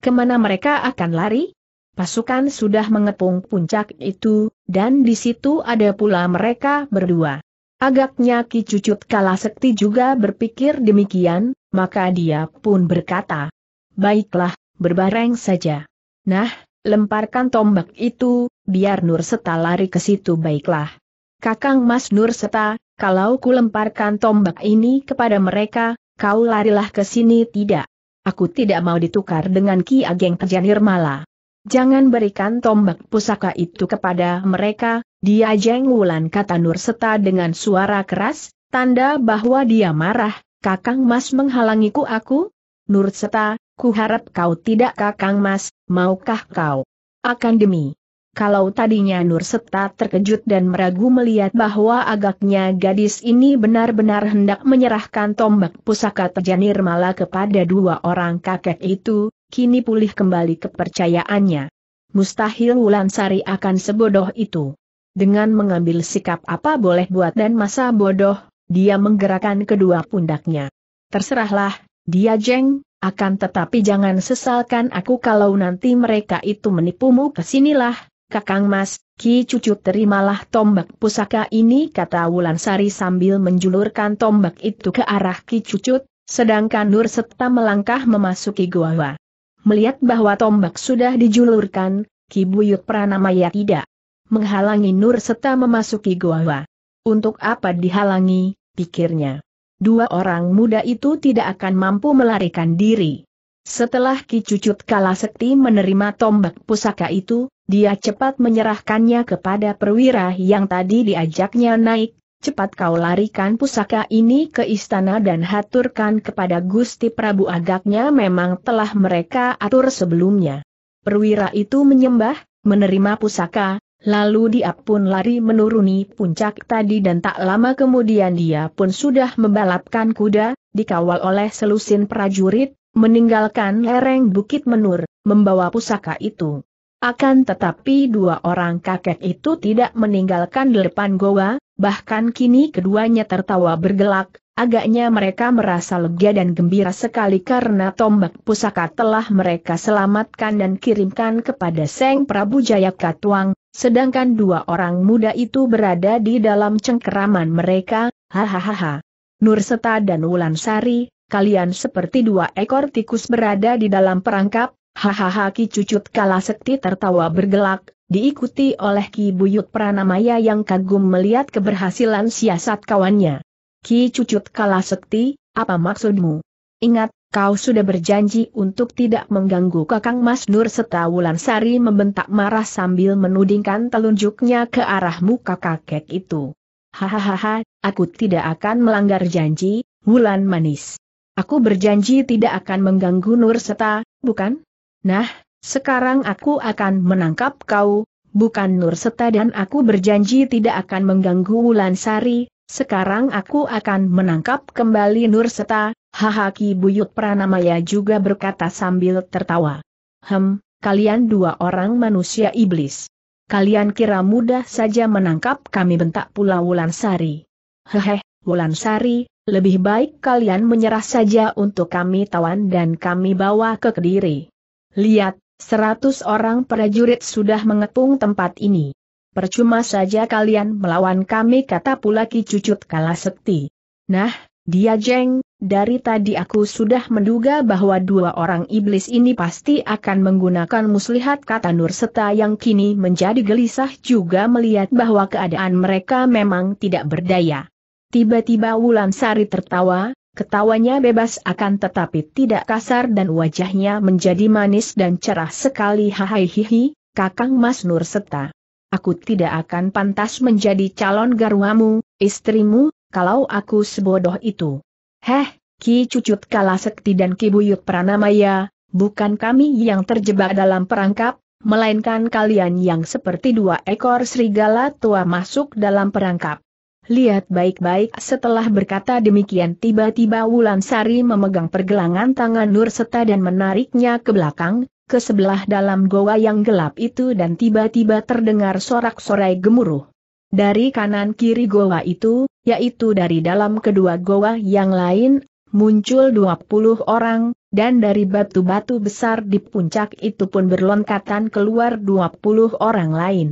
Kemana mereka akan lari? Pasukan sudah mengepung puncak itu, dan di situ ada pula mereka berdua. Agaknya Ki Cucut Sekti juga berpikir demikian, maka dia pun berkata, Baiklah, berbareng saja. Nah, lemparkan tombak itu, biar Nur Seta lari ke situ baiklah. Kakang Mas Nur serta, kalau ku lemparkan tombak ini kepada mereka, kau larilah ke sini tidak. Aku tidak mau ditukar dengan Ki Ageng Pejanir Mala. Jangan berikan tombak pusaka itu kepada mereka, dia jenggulan kata Nur Seta dengan suara keras, tanda bahwa dia marah, Kakang Mas menghalangiku aku? Nur Seta, ku harap kau tidak Kakang Mas, maukah kau? Akan demi kalau tadinya Nur Seta terkejut dan meragu melihat bahwa agaknya gadis ini benar-benar hendak menyerahkan tombak pusaka terjanir malah kepada dua orang kakek itu, kini pulih kembali kepercayaannya. Mustahil Wulan Sari akan sebodoh itu. Dengan mengambil sikap apa boleh buat dan masa bodoh, dia menggerakkan kedua pundaknya. Terserahlah, dia jeng, akan tetapi jangan sesalkan aku kalau nanti mereka itu menipumu kesinilah, Kakang Mas, Ki Cucu terimalah tombak pusaka ini kata Wulan Sari sambil menjulurkan tombak itu ke arah Ki Cucut, sedangkan Nur Septa melangkah memasuki gua. Melihat bahwa tombak sudah dijulurkan, Ki Buyut Pranamaya tidak menghalangi Nur Septa memasuki gua. Untuk apa dihalangi, pikirnya. Dua orang muda itu tidak akan mampu melarikan diri. Setelah Ki Cucut Kalasakti menerima tombak pusaka itu, dia cepat menyerahkannya kepada perwira yang tadi diajaknya naik, cepat kau larikan pusaka ini ke istana dan haturkan kepada Gusti Prabu agaknya memang telah mereka atur sebelumnya. Perwira itu menyembah, menerima pusaka, lalu dia pun lari menuruni puncak tadi dan tak lama kemudian dia pun sudah membalapkan kuda, dikawal oleh selusin prajurit, meninggalkan lereng bukit menur, membawa pusaka itu. Akan tetapi dua orang kakek itu tidak meninggalkan depan goa, bahkan kini keduanya tertawa bergelak, Agaknya mereka merasa lega dan gembira sekali karena tombak pusaka telah mereka selamatkan dan kirimkan kepada Seng Prabu Jayakatwang, sedangkan dua orang muda itu berada di dalam cengkeraman mereka, hahaha. Nurseta dan Wulansari, kalian seperti dua ekor tikus berada di dalam perangkap, Hahaha Ki Cucut Kala Sekti tertawa bergelak, diikuti oleh Ki Buyut Pranamaya yang kagum melihat keberhasilan siasat kawannya. Ki Cucut Kala Sekti, apa maksudmu? Ingat, kau sudah berjanji untuk tidak mengganggu kakang Mas Nur serta Sari, membentak marah sambil menudingkan telunjuknya ke arah muka kakek itu. Hahaha, aku tidak akan melanggar janji, Wulan Manis. Aku berjanji tidak akan mengganggu Nur Seta, bukan? Nah, sekarang aku akan menangkap kau, bukan Nurseta dan aku berjanji tidak akan mengganggu Wulan Sari. sekarang aku akan menangkap kembali Nurseta, Ki buyut Pranamaya juga berkata sambil tertawa. Hem, kalian dua orang manusia iblis. Kalian kira mudah saja menangkap kami bentak pula Wulan Sari. Hehe, Wulan Sari, lebih baik kalian menyerah saja untuk kami tawan dan kami bawa ke Kediri. Lihat, seratus orang prajurit sudah mengepung tempat ini. Percuma saja kalian melawan kami kata pula Ki Cucut Kalasekti. Nah, dia jeng, dari tadi aku sudah menduga bahwa dua orang iblis ini pasti akan menggunakan muslihat kata Nur Seta yang kini menjadi gelisah juga melihat bahwa keadaan mereka memang tidak berdaya. Tiba-tiba Wulan Sari tertawa, Ketawanya bebas akan tetapi tidak kasar dan wajahnya menjadi manis dan cerah sekali hahihihi, kakang Mas Nur Seta. Aku tidak akan pantas menjadi calon garwamu, istrimu, kalau aku sebodoh itu. Heh, Ki Cucut Sekti dan Ki Buyut Pranamaya, bukan kami yang terjebak dalam perangkap, melainkan kalian yang seperti dua ekor serigala tua masuk dalam perangkap. Lihat baik-baik setelah berkata demikian tiba-tiba Wulan Sari memegang pergelangan tangan Nur Seta dan menariknya ke belakang, ke sebelah dalam goa yang gelap itu dan tiba-tiba terdengar sorak-sorai gemuruh. Dari kanan kiri goa itu, yaitu dari dalam kedua goa yang lain, muncul 20 orang, dan dari batu-batu besar di puncak itu pun berloncatan keluar 20 orang lain.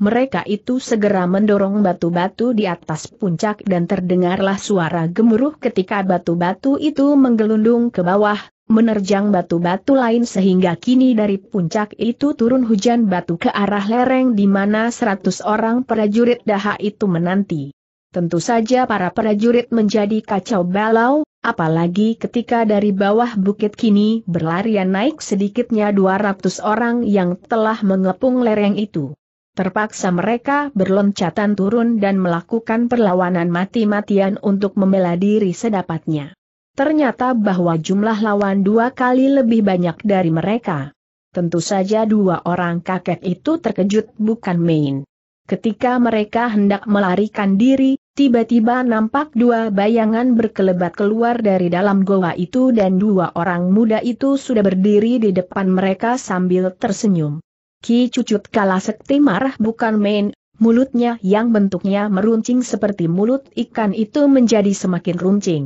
Mereka itu segera mendorong batu-batu di atas puncak dan terdengarlah suara gemuruh ketika batu-batu itu menggelundung ke bawah, menerjang batu-batu lain sehingga kini dari puncak itu turun hujan batu ke arah lereng di mana seratus orang prajurit dahak itu menanti. Tentu saja para prajurit menjadi kacau balau, apalagi ketika dari bawah bukit kini berlarian naik sedikitnya 200 orang yang telah mengepung lereng itu. Terpaksa mereka berloncatan turun dan melakukan perlawanan mati-matian untuk membela diri sedapatnya. Ternyata bahwa jumlah lawan dua kali lebih banyak dari mereka. Tentu saja dua orang kakek itu terkejut bukan main. Ketika mereka hendak melarikan diri, tiba-tiba nampak dua bayangan berkelebat keluar dari dalam goa itu dan dua orang muda itu sudah berdiri di depan mereka sambil tersenyum. Ki Cucut Kalasekti marah bukan main, mulutnya yang bentuknya meruncing seperti mulut ikan itu menjadi semakin runcing.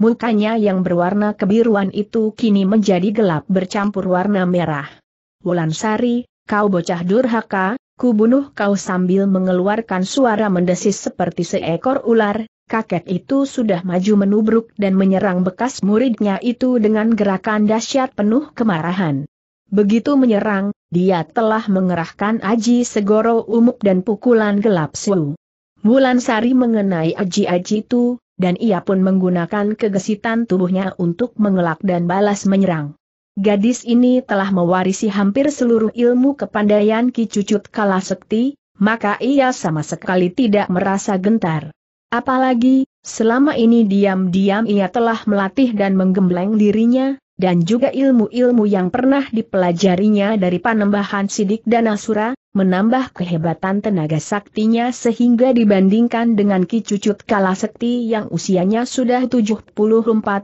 Mukanya yang berwarna kebiruan itu kini menjadi gelap bercampur warna merah. Wulan Sari, kau bocah durhaka, ku bunuh kau sambil mengeluarkan suara mendesis seperti seekor ular, kakek itu sudah maju menubruk dan menyerang bekas muridnya itu dengan gerakan dahsyat penuh kemarahan. Begitu menyerang, dia telah mengerahkan Aji Segoro Umuk dan pukulan gelap Su. Mulan Sari mengenai Aji-Aji itu, dan ia pun menggunakan kegesitan tubuhnya untuk mengelak dan balas menyerang. Gadis ini telah mewarisi hampir seluruh ilmu kepandaian Ki Cucut Kala Sekti, maka ia sama sekali tidak merasa gentar. Apalagi, selama ini diam-diam ia telah melatih dan menggembleng dirinya, dan juga ilmu-ilmu yang pernah dipelajarinya dari panembahan sidik dan asura, menambah kehebatan tenaga saktinya sehingga dibandingkan dengan Ki Cucut Kalasekti yang usianya sudah 74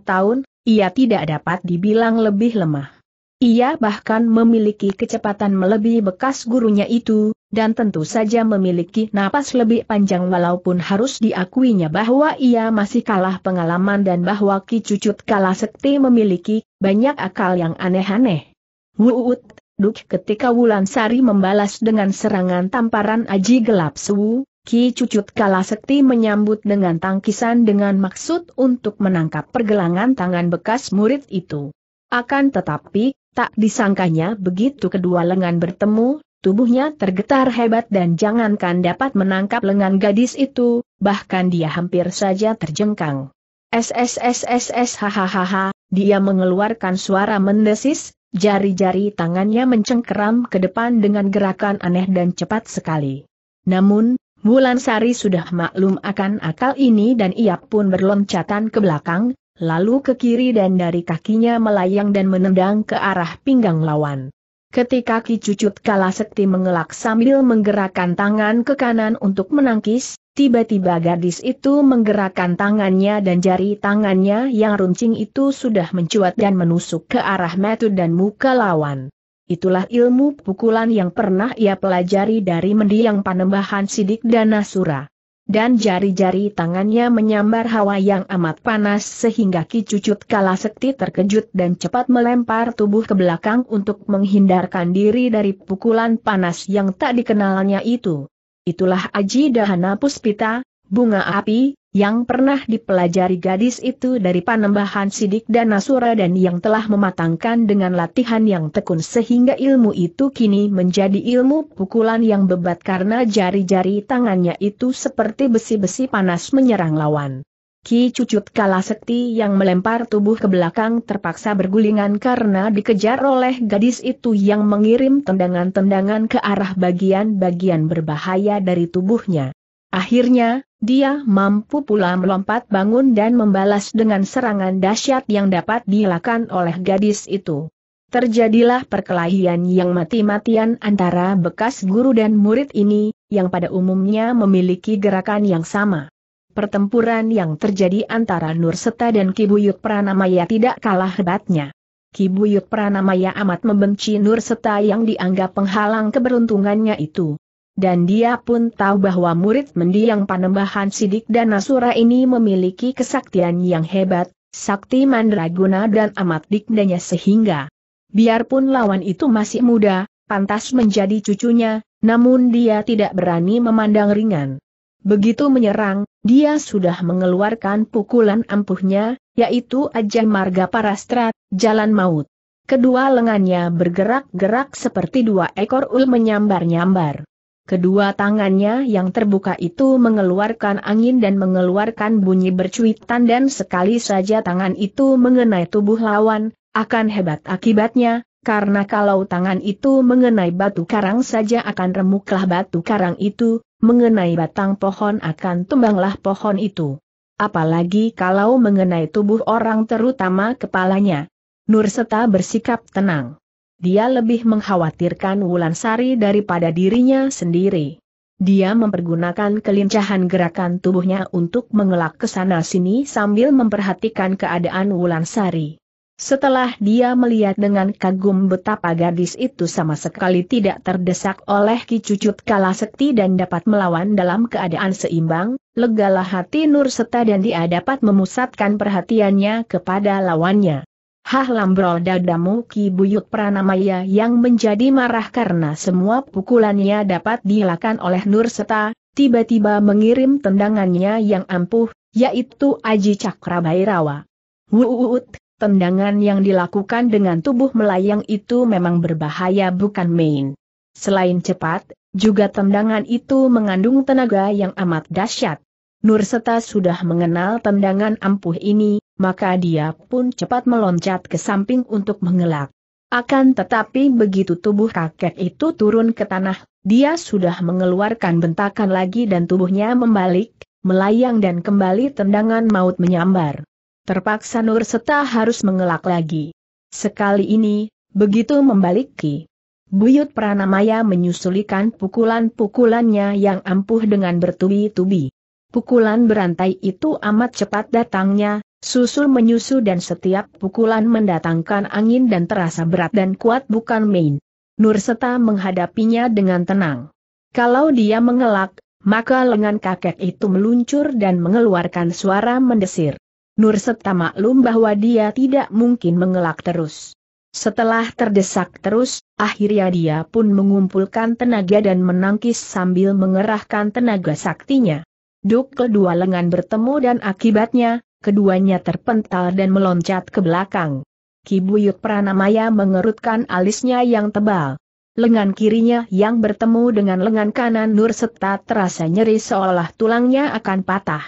tahun, ia tidak dapat dibilang lebih lemah. Ia bahkan memiliki kecepatan melebihi bekas gurunya itu, dan tentu saja memiliki napas lebih panjang walaupun harus diakuinya bahwa ia masih kalah pengalaman dan bahwa Ki Cucut Kala Sekti memiliki banyak akal yang aneh-aneh. Wuut, duk ketika Wulan Sari membalas dengan serangan tamparan Aji Gelap Suwu, Ki Cucut Kala Sekti menyambut dengan tangkisan dengan maksud untuk menangkap pergelangan tangan bekas murid itu. Akan tetapi, Tak disangkanya begitu kedua lengan bertemu, tubuhnya tergetar hebat dan jangankan dapat menangkap lengan gadis itu, bahkan dia hampir saja terjengkang. SSSSS hahaha, dia mengeluarkan suara mendesis, jari-jari tangannya mencengkeram ke depan dengan gerakan aneh dan cepat sekali. Namun, Bulan Sari sudah maklum akan akal ini dan ia pun berloncatan ke belakang, lalu ke kiri dan dari kakinya melayang dan menendang ke arah pinggang lawan. Ketika Ki Cucut kala sekti mengelak sambil menggerakkan tangan ke kanan untuk menangkis, tiba-tiba gadis itu menggerakkan tangannya dan jari tangannya yang runcing itu sudah mencuat dan menusuk ke arah metu dan muka lawan. Itulah ilmu pukulan yang pernah ia pelajari dari mendiang panembahan sidik dan nasura dan jari-jari tangannya menyambar hawa yang amat panas sehingga Ki Cucut kala sekti terkejut dan cepat melempar tubuh ke belakang untuk menghindarkan diri dari pukulan panas yang tak dikenalnya itu. Itulah Aji Dahana Puspita, bunga api, yang pernah dipelajari gadis itu dari panembahan sidik dan nasura dan yang telah mematangkan dengan latihan yang tekun sehingga ilmu itu kini menjadi ilmu pukulan yang bebat karena jari-jari tangannya itu seperti besi-besi panas menyerang lawan. Ki Cucut Kalasekti yang melempar tubuh ke belakang terpaksa bergulingan karena dikejar oleh gadis itu yang mengirim tendangan-tendangan ke arah bagian-bagian berbahaya dari tubuhnya. Akhirnya, dia mampu pula melompat bangun dan membalas dengan serangan dahsyat yang dapat dilakukan oleh gadis itu. Terjadilah perkelahian yang mati-matian antara bekas guru dan murid ini, yang pada umumnya memiliki gerakan yang sama. Pertempuran yang terjadi antara Nurseta dan Kibuyut Pranamaya tidak kalah hebatnya. Kibuyut Pranamaya amat membenci Nurseta yang dianggap penghalang keberuntungannya itu dan dia pun tahu bahwa murid mendiang panembahan sidik dan nasura ini memiliki kesaktian yang hebat, sakti mandraguna dan amat dikdanya sehingga. Biarpun lawan itu masih muda, pantas menjadi cucunya, namun dia tidak berani memandang ringan. Begitu menyerang, dia sudah mengeluarkan pukulan ampuhnya, yaitu Aja Marga Parastra, Jalan Maut. Kedua lengannya bergerak-gerak seperti dua ekor ul menyambar-nyambar. Kedua tangannya yang terbuka itu mengeluarkan angin dan mengeluarkan bunyi bercuitan dan sekali saja tangan itu mengenai tubuh lawan, akan hebat akibatnya, karena kalau tangan itu mengenai batu karang saja akan remuklah batu karang itu, mengenai batang pohon akan tumbanglah pohon itu. Apalagi kalau mengenai tubuh orang terutama kepalanya. Nurseta bersikap tenang. Dia lebih mengkhawatirkan Wulan Sari daripada dirinya sendiri. Dia mempergunakan kelincahan gerakan tubuhnya untuk mengelak ke sana-sini sambil memperhatikan keadaan Wulan Sari. Setelah dia melihat dengan kagum betapa gadis itu sama sekali tidak terdesak oleh kicucut Seti dan dapat melawan dalam keadaan seimbang, legalah hati Nur Seta dan dia dapat memusatkan perhatiannya kepada lawannya. Hah lambrol dadamu Ki Buyut Pranamaya yang menjadi marah karena semua pukulannya dapat dilakukan oleh Nur Seta, tiba-tiba mengirim tendangannya yang ampuh, yaitu Aji Cakrabairawa. Wuut, tendangan yang dilakukan dengan tubuh melayang itu memang berbahaya bukan main. Selain cepat, juga tendangan itu mengandung tenaga yang amat dahsyat. Nurseta sudah mengenal tendangan ampuh ini, maka dia pun cepat meloncat ke samping untuk mengelak. Akan tetapi begitu tubuh kakek itu turun ke tanah, dia sudah mengeluarkan bentakan lagi dan tubuhnya membalik, melayang dan kembali tendangan maut menyambar. Terpaksa Nur Seta harus mengelak lagi. Sekali ini, begitu membaliki. Buyut Pranamaya menyusulikan pukulan-pukulannya yang ampuh dengan bertubi-tubi. Pukulan berantai itu amat cepat datangnya, Susul menyusu dan setiap pukulan mendatangkan angin dan terasa berat dan kuat bukan main. Nurseta menghadapinya dengan tenang. Kalau dia mengelak, maka lengan kakek itu meluncur dan mengeluarkan suara mendesir. Nurseta maklum bahwa dia tidak mungkin mengelak terus. Setelah terdesak terus, akhirnya dia pun mengumpulkan tenaga dan menangkis sambil mengerahkan tenaga saktinya. Duk kedua lengan bertemu dan akibatnya, keduanya terpental dan meloncat ke belakang. Kibuyut Pranamaya mengerutkan alisnya yang tebal. Lengan kirinya yang bertemu dengan lengan kanan Nur Seta terasa nyeri seolah tulangnya akan patah.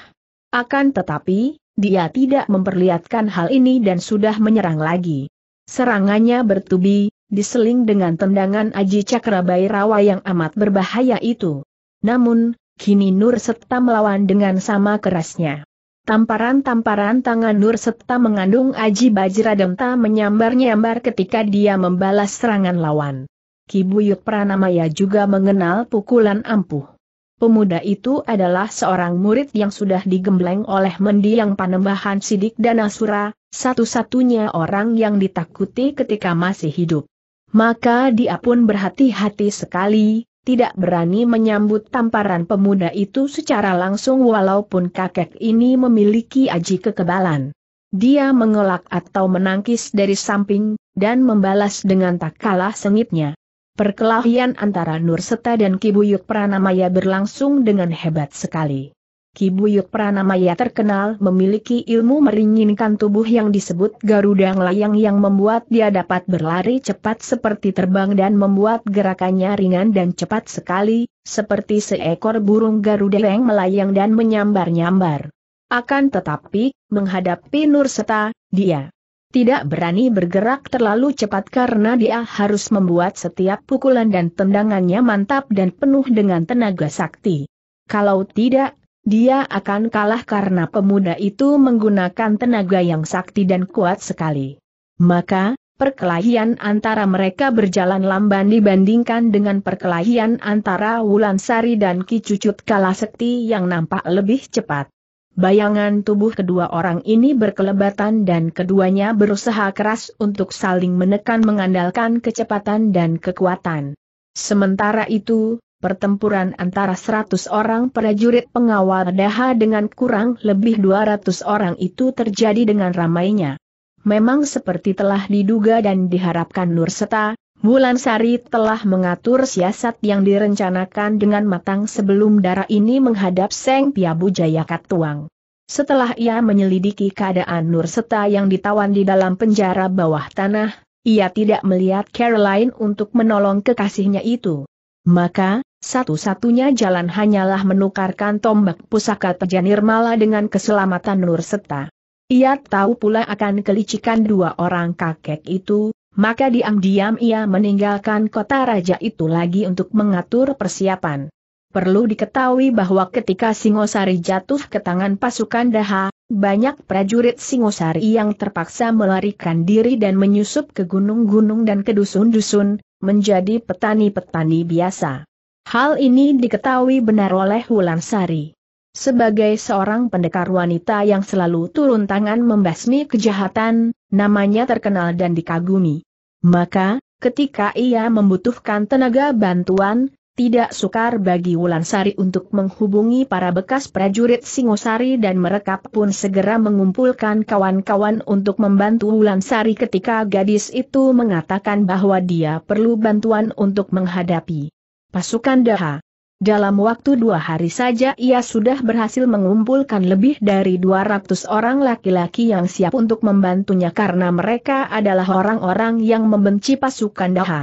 Akan tetapi, dia tidak memperlihatkan hal ini dan sudah menyerang lagi. Serangannya bertubi, diseling dengan tendangan Aji Cakrabai Rawa yang amat berbahaya itu. Namun, kini Nur Seta melawan dengan sama kerasnya. Tamparan-tamparan tangan Nur serta mengandung aji Bajradenta menyambar-nyambar ketika dia membalas serangan lawan. Kibuyut Pranamaya juga mengenal pukulan ampuh. Pemuda itu adalah seorang murid yang sudah digembleng oleh mendiang panembahan Sidik dan Asura, satu-satunya orang yang ditakuti ketika masih hidup. Maka dia pun berhati-hati sekali, tidak berani menyambut tamparan pemuda itu secara langsung walaupun kakek ini memiliki aji kekebalan. Dia mengelak atau menangkis dari samping, dan membalas dengan tak kalah sengitnya. Perkelahian antara Nurseta dan Kibuyuk Pranamaya berlangsung dengan hebat sekali. Kibuyuk Pranamaya terkenal memiliki ilmu meringinkan tubuh yang disebut Garuda Layang yang membuat dia dapat berlari cepat seperti terbang dan membuat gerakannya ringan dan cepat sekali, seperti seekor burung Garuda yang melayang dan menyambar-nyambar. Akan tetapi, menghadapi Nurseta, dia tidak berani bergerak terlalu cepat karena dia harus membuat setiap pukulan dan tendangannya mantap dan penuh dengan tenaga sakti. Kalau tidak, dia akan kalah karena pemuda itu menggunakan tenaga yang sakti dan kuat sekali. Maka, perkelahian antara mereka berjalan lamban dibandingkan dengan perkelahian antara Wulan Sari dan Ki Cucut Kalasekti yang nampak lebih cepat. Bayangan tubuh kedua orang ini berkelebatan dan keduanya berusaha keras untuk saling menekan mengandalkan kecepatan dan kekuatan. Sementara itu, pertempuran antara 100 orang prajurit pengawal daha dengan kurang lebih 200 orang itu terjadi dengan ramainya. Memang seperti telah diduga dan diharapkan Nurseta, Sari telah mengatur siasat yang direncanakan dengan matang sebelum darah ini menghadap Seng Piabu Tuang. Setelah ia menyelidiki keadaan Nurseta yang ditawan di dalam penjara bawah tanah, ia tidak melihat Caroline untuk menolong kekasihnya itu. Maka, satu-satunya jalan hanyalah menukarkan tombak pusaka Teja Nirmala dengan keselamatan Nur Seta. Ia tahu pula akan kelicikan dua orang kakek itu, maka diam-diam ia meninggalkan kota raja itu lagi untuk mengatur persiapan. Perlu diketahui bahwa ketika Singosari jatuh ke tangan pasukan Daha, banyak prajurit Singosari yang terpaksa melarikan diri dan menyusup ke gunung-gunung dan ke dusun-dusun, menjadi petani-petani biasa. Hal ini diketahui benar oleh Wulan Sari. Sebagai seorang pendekar wanita yang selalu turun tangan membasmi kejahatan, namanya terkenal dan dikagumi. Maka, ketika ia membutuhkan tenaga bantuan, tidak sukar bagi Wulan Sari untuk menghubungi para bekas prajurit Singosari dan mereka pun segera mengumpulkan kawan-kawan untuk membantu Wulan Sari ketika gadis itu mengatakan bahwa dia perlu bantuan untuk menghadapi pasukan Daha. Dalam waktu dua hari saja ia sudah berhasil mengumpulkan lebih dari 200 orang laki-laki yang siap untuk membantunya karena mereka adalah orang-orang yang membenci pasukan Daha.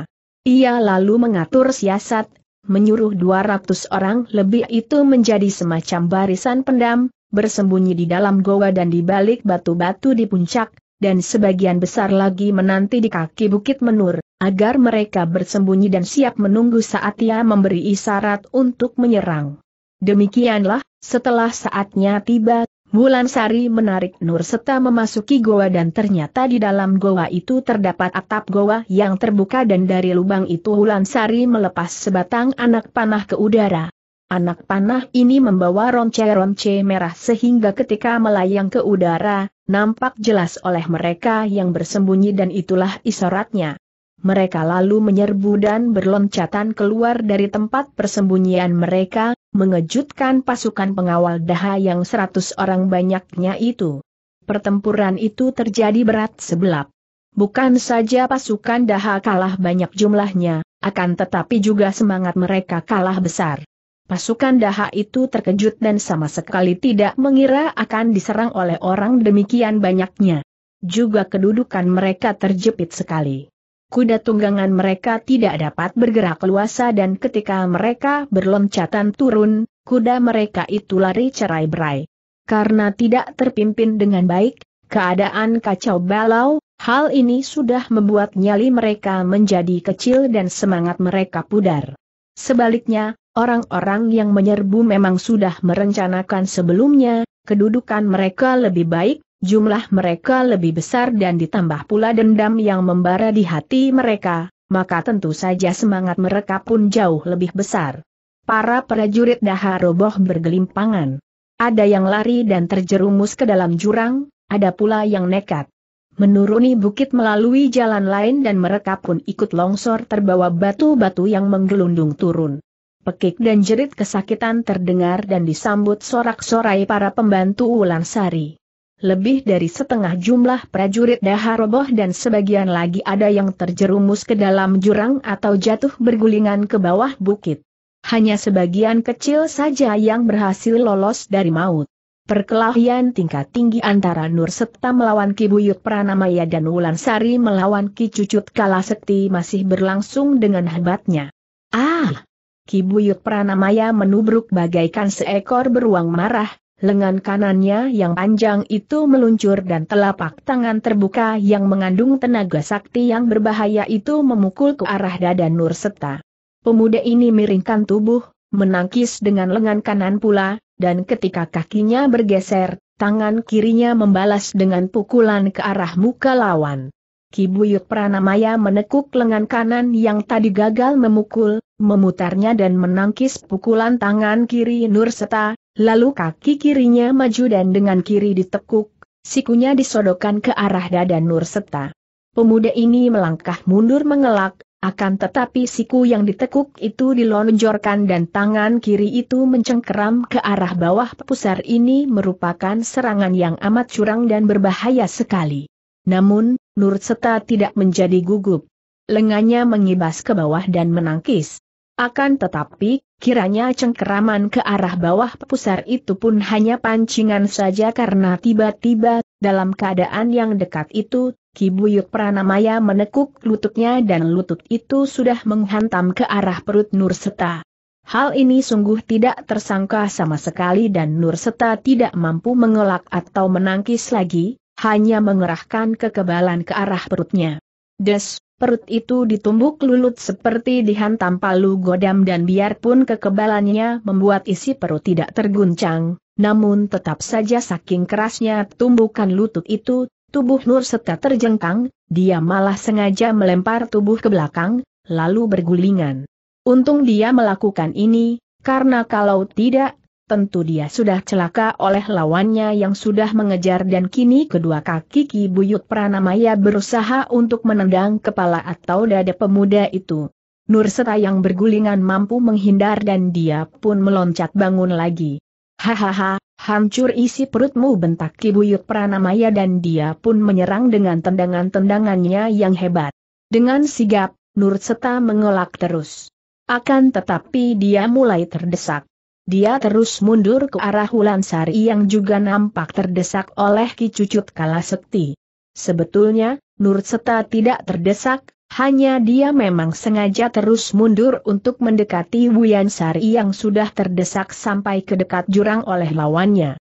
Ia lalu mengatur siasat, menyuruh 200 orang lebih itu menjadi semacam barisan pendam, bersembunyi di dalam goa dan di balik batu-batu di puncak, dan sebagian besar lagi menanti di kaki bukit menur, agar mereka bersembunyi dan siap menunggu saat ia memberi isyarat untuk menyerang. Demikianlah, setelah saatnya tiba, Bulan Sari menarik Nur serta memasuki goa dan ternyata di dalam goa itu terdapat atap goa yang terbuka dan dari lubang itu Bulan Sari melepas sebatang anak panah ke udara. Anak panah ini membawa ronce-ronce merah sehingga ketika melayang ke udara, nampak jelas oleh mereka yang bersembunyi dan itulah isyaratnya. Mereka lalu menyerbu dan berloncatan keluar dari tempat persembunyian mereka, mengejutkan pasukan pengawal daha yang seratus orang banyaknya itu. Pertempuran itu terjadi berat sebelap. Bukan saja pasukan daha kalah banyak jumlahnya, akan tetapi juga semangat mereka kalah besar. Pasukan daha itu terkejut dan sama sekali tidak mengira akan diserang oleh orang demikian banyaknya. Juga kedudukan mereka terjepit sekali. Kuda tunggangan mereka tidak dapat bergerak luasa dan ketika mereka berloncatan turun, kuda mereka itu lari cerai berai. Karena tidak terpimpin dengan baik, keadaan kacau balau, hal ini sudah membuat nyali mereka menjadi kecil dan semangat mereka pudar. Sebaliknya, Orang-orang yang menyerbu memang sudah merencanakan sebelumnya, kedudukan mereka lebih baik, jumlah mereka lebih besar dan ditambah pula dendam yang membara di hati mereka, maka tentu saja semangat mereka pun jauh lebih besar. Para prajurit dahar roboh bergelimpangan. Ada yang lari dan terjerumus ke dalam jurang, ada pula yang nekat. Menuruni bukit melalui jalan lain dan mereka pun ikut longsor terbawa batu-batu yang menggelundung turun. Pekik dan jerit kesakitan terdengar dan disambut sorak-sorai para pembantu Sari. Lebih dari setengah jumlah prajurit daharoboh dan sebagian lagi ada yang terjerumus ke dalam jurang atau jatuh bergulingan ke bawah bukit. Hanya sebagian kecil saja yang berhasil lolos dari maut. Perkelahian tingkat tinggi antara Nur Septa melawan Ki Buyut Pranamaya dan Sari melawan Ki Cucut Kalasekti masih berlangsung dengan hebatnya. Ah! Kibuyut Pranamaya menubruk bagaikan seekor beruang marah, lengan kanannya yang panjang itu meluncur dan telapak tangan terbuka yang mengandung tenaga sakti yang berbahaya itu memukul ke arah dada Nur Seta. Pemuda ini miringkan tubuh, menangkis dengan lengan kanan pula, dan ketika kakinya bergeser, tangan kirinya membalas dengan pukulan ke arah muka lawan. Kibuyut Pranamaya menekuk lengan kanan yang tadi gagal memukul, memutarnya dan menangkis pukulan tangan kiri Nurseta, lalu kaki kirinya maju dan dengan kiri ditekuk, sikunya disodokkan ke arah dada Nurseta. Pemuda ini melangkah mundur mengelak, akan tetapi siku yang ditekuk itu dilonjorkan dan tangan kiri itu mencengkeram ke arah bawah pusar ini merupakan serangan yang amat curang dan berbahaya sekali. Namun, Nur Seta tidak menjadi gugup. Lengannya mengibas ke bawah dan menangkis. Akan tetapi, kiranya cengkeraman ke arah bawah pusar itu pun hanya pancingan saja karena tiba-tiba, dalam keadaan yang dekat itu, Kibuyuk Pranamaya menekuk lututnya dan lutut itu sudah menghantam ke arah perut Nur Seta. Hal ini sungguh tidak tersangka sama sekali dan Nur Seta tidak mampu mengelak atau menangkis lagi, hanya mengerahkan kekebalan ke arah perutnya. Des, perut itu ditumbuk lulut seperti dihantam palu godam dan biarpun kekebalannya membuat isi perut tidak terguncang, namun tetap saja saking kerasnya tumbukan lutut itu, tubuh Nur Seta terjengkang, dia malah sengaja melempar tubuh ke belakang, lalu bergulingan. Untung dia melakukan ini, karena kalau tidak, Tentu dia sudah celaka oleh lawannya yang sudah mengejar dan kini kedua kaki Ki Buyut Pranamaya berusaha untuk menendang kepala atau dada pemuda itu. Nurseta yang bergulingan mampu menghindar dan dia pun meloncat bangun lagi. Hahaha, hancur isi perutmu bentak Ki Buyut Pranamaya dan dia pun menyerang dengan tendangan-tendangannya yang hebat. Dengan sigap, Nurseta mengelak terus. Akan tetapi dia mulai terdesak. Dia terus mundur ke arah Sari yang juga nampak terdesak oleh Ki Cucut Kalasekti. Sebetulnya, Nur Seta tidak terdesak, hanya dia memang sengaja terus mundur untuk mendekati Sari yang sudah terdesak sampai ke dekat jurang oleh lawannya.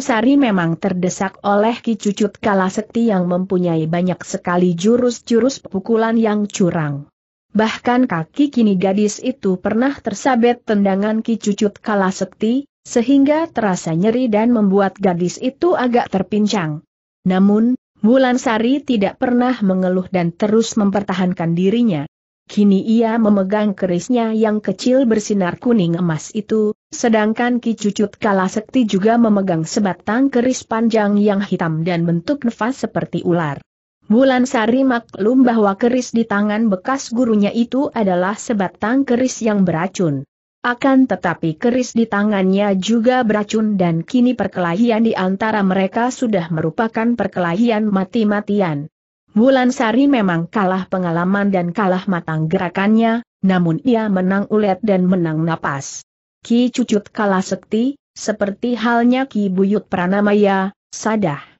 Sari memang terdesak oleh Ki Cucut Kalasekti yang mempunyai banyak sekali jurus-jurus pukulan yang curang bahkan kaki kini gadis itu pernah tersabet tendangan Ki Cucut Sekti, sehingga terasa nyeri dan membuat gadis itu agak terpincang. Namun, Sari tidak pernah mengeluh dan terus mempertahankan dirinya. Kini ia memegang kerisnya yang kecil bersinar kuning emas itu, sedangkan Ki Cucut Sekti juga memegang sebatang keris panjang yang hitam dan bentuk nefas seperti ular. Bulan Sari maklum bahwa keris di tangan bekas gurunya itu adalah sebatang keris yang beracun. Akan tetapi keris di tangannya juga beracun dan kini perkelahian di antara mereka sudah merupakan perkelahian mati-matian. Bulan Sari memang kalah pengalaman dan kalah matang gerakannya, namun ia menang ulet dan menang napas. Ki Cucut kalah sekti, seperti halnya Ki Buyut Pranamaya, Sadah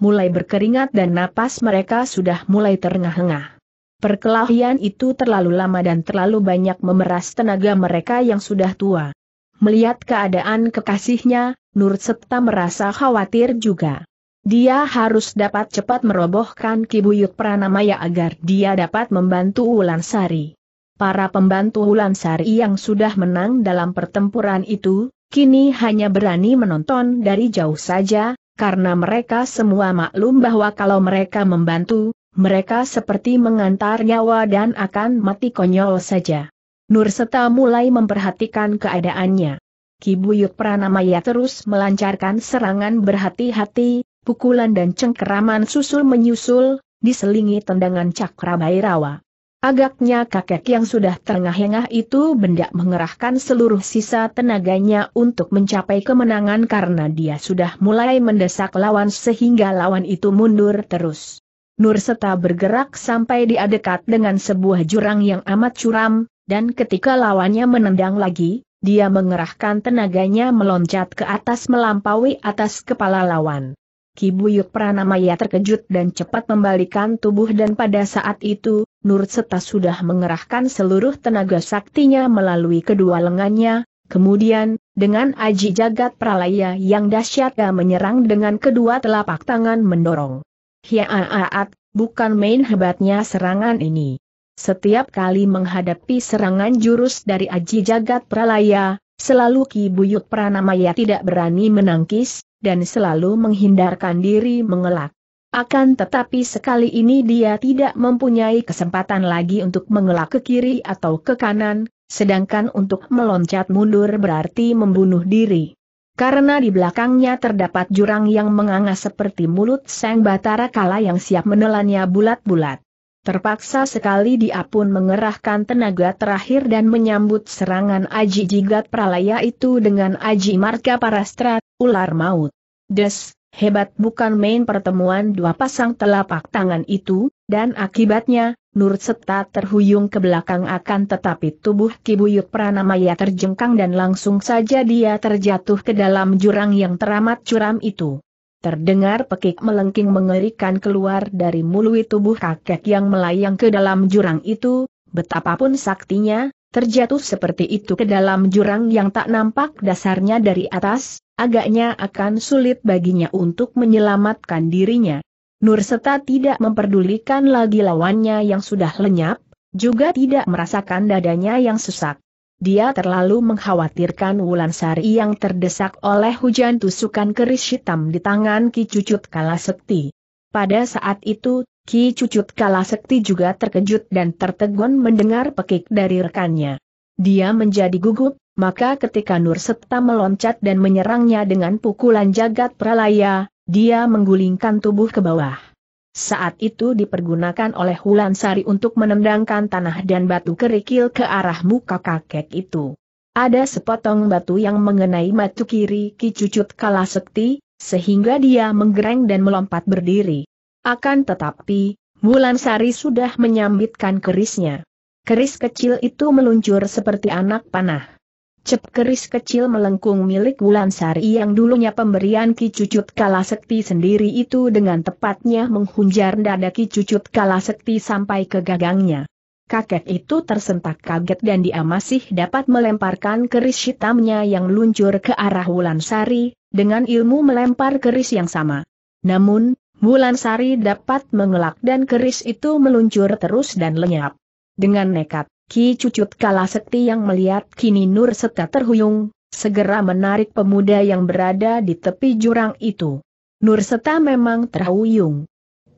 mulai berkeringat dan napas mereka sudah mulai terengah-engah. Perkelahian itu terlalu lama dan terlalu banyak memeras tenaga mereka yang sudah tua. Melihat keadaan kekasihnya, Nur Septa merasa khawatir juga. Dia harus dapat cepat merobohkan Kibuyut Pranamaya agar dia dapat membantu Wulansari. Para pembantu Wulansari yang sudah menang dalam pertempuran itu, kini hanya berani menonton dari jauh saja, karena mereka semua maklum bahwa kalau mereka membantu, mereka seperti mengantar nyawa dan akan mati konyol saja. Nurseta mulai memperhatikan keadaannya. Kibuyut Pranamaya terus melancarkan serangan berhati-hati, pukulan dan cengkeraman susul menyusul, diselingi tendangan Cakra Bairawa. Agaknya kakek yang sudah terengah-engah itu bendak mengerahkan seluruh sisa tenaganya untuk mencapai kemenangan karena dia sudah mulai mendesak lawan sehingga lawan itu mundur terus. Nur Seta bergerak sampai dia dekat dengan sebuah jurang yang amat curam, dan ketika lawannya menendang lagi, dia mengerahkan tenaganya meloncat ke atas melampaui atas kepala lawan. Kibuyuk Pranamaya terkejut dan cepat membalikan tubuh dan pada saat itu, Nur Seta sudah mengerahkan seluruh tenaga saktinya melalui kedua lengannya, kemudian, dengan aji jagat pralaya yang dahsyatnya menyerang dengan kedua telapak tangan mendorong. Hiaaat, bukan main hebatnya serangan ini. Setiap kali menghadapi serangan jurus dari aji jagat pralaya, selalu Kibuyuk Pranamaya tidak berani menangkis, dan selalu menghindarkan diri mengelak. Akan tetapi sekali ini dia tidak mempunyai kesempatan lagi untuk mengelak ke kiri atau ke kanan, sedangkan untuk meloncat mundur berarti membunuh diri. Karena di belakangnya terdapat jurang yang menganga seperti mulut sang batara kala yang siap menelannya bulat-bulat. Terpaksa sekali dia pun mengerahkan tenaga terakhir dan menyambut serangan Aji Jigat Pralaya itu dengan Aji Marga Parastra, ular maut. Des, hebat bukan main pertemuan dua pasang telapak tangan itu, dan akibatnya, Nur Seta terhuyung ke belakang akan tetapi tubuh Kibuyut Pranamaya terjengkang dan langsung saja dia terjatuh ke dalam jurang yang teramat curam itu. Terdengar pekik melengking mengerikan keluar dari mulut tubuh kakek yang melayang ke dalam jurang itu, betapapun saktinya, terjatuh seperti itu ke dalam jurang yang tak nampak dasarnya dari atas, agaknya akan sulit baginya untuk menyelamatkan dirinya. Nurseta tidak memperdulikan lagi lawannya yang sudah lenyap, juga tidak merasakan dadanya yang sesak dia terlalu mengkhawatirkan Wulan Sari yang terdesak oleh hujan tusukan keris hitam di tangan Ki Cucut Kalasekti. Pada saat itu, Ki Cucut Kalasekti juga terkejut dan tertegun mendengar pekik dari rekannya. Dia menjadi gugup, maka ketika Nur Setta meloncat dan menyerangnya dengan pukulan jagat pralaya, dia menggulingkan tubuh ke bawah. Saat itu dipergunakan oleh Hulan Sari untuk menendangkan tanah dan batu kerikil ke arah muka kakek itu. Ada sepotong batu yang mengenai matu kiri Ki Cucut Kalasekti, sehingga dia menggereng dan melompat berdiri. Akan tetapi, Hulan Sari sudah menyambitkan kerisnya. Keris kecil itu meluncur seperti anak panah. Cep keris kecil melengkung milik Sari yang dulunya pemberian Ki Cucut Sekti sendiri itu dengan tepatnya menghunjar dada Ki Cucut Sekti sampai ke gagangnya. Kakek itu tersentak kaget dan dia masih dapat melemparkan keris hitamnya yang luncur ke arah Sari dengan ilmu melempar keris yang sama. Namun, Sari dapat mengelak dan keris itu meluncur terus dan lenyap. Dengan nekat, Ki Cucut Kalasekti yang melihat kini Nur Seta terhuyung, segera menarik pemuda yang berada di tepi jurang itu. Nur Seta memang terhuyung.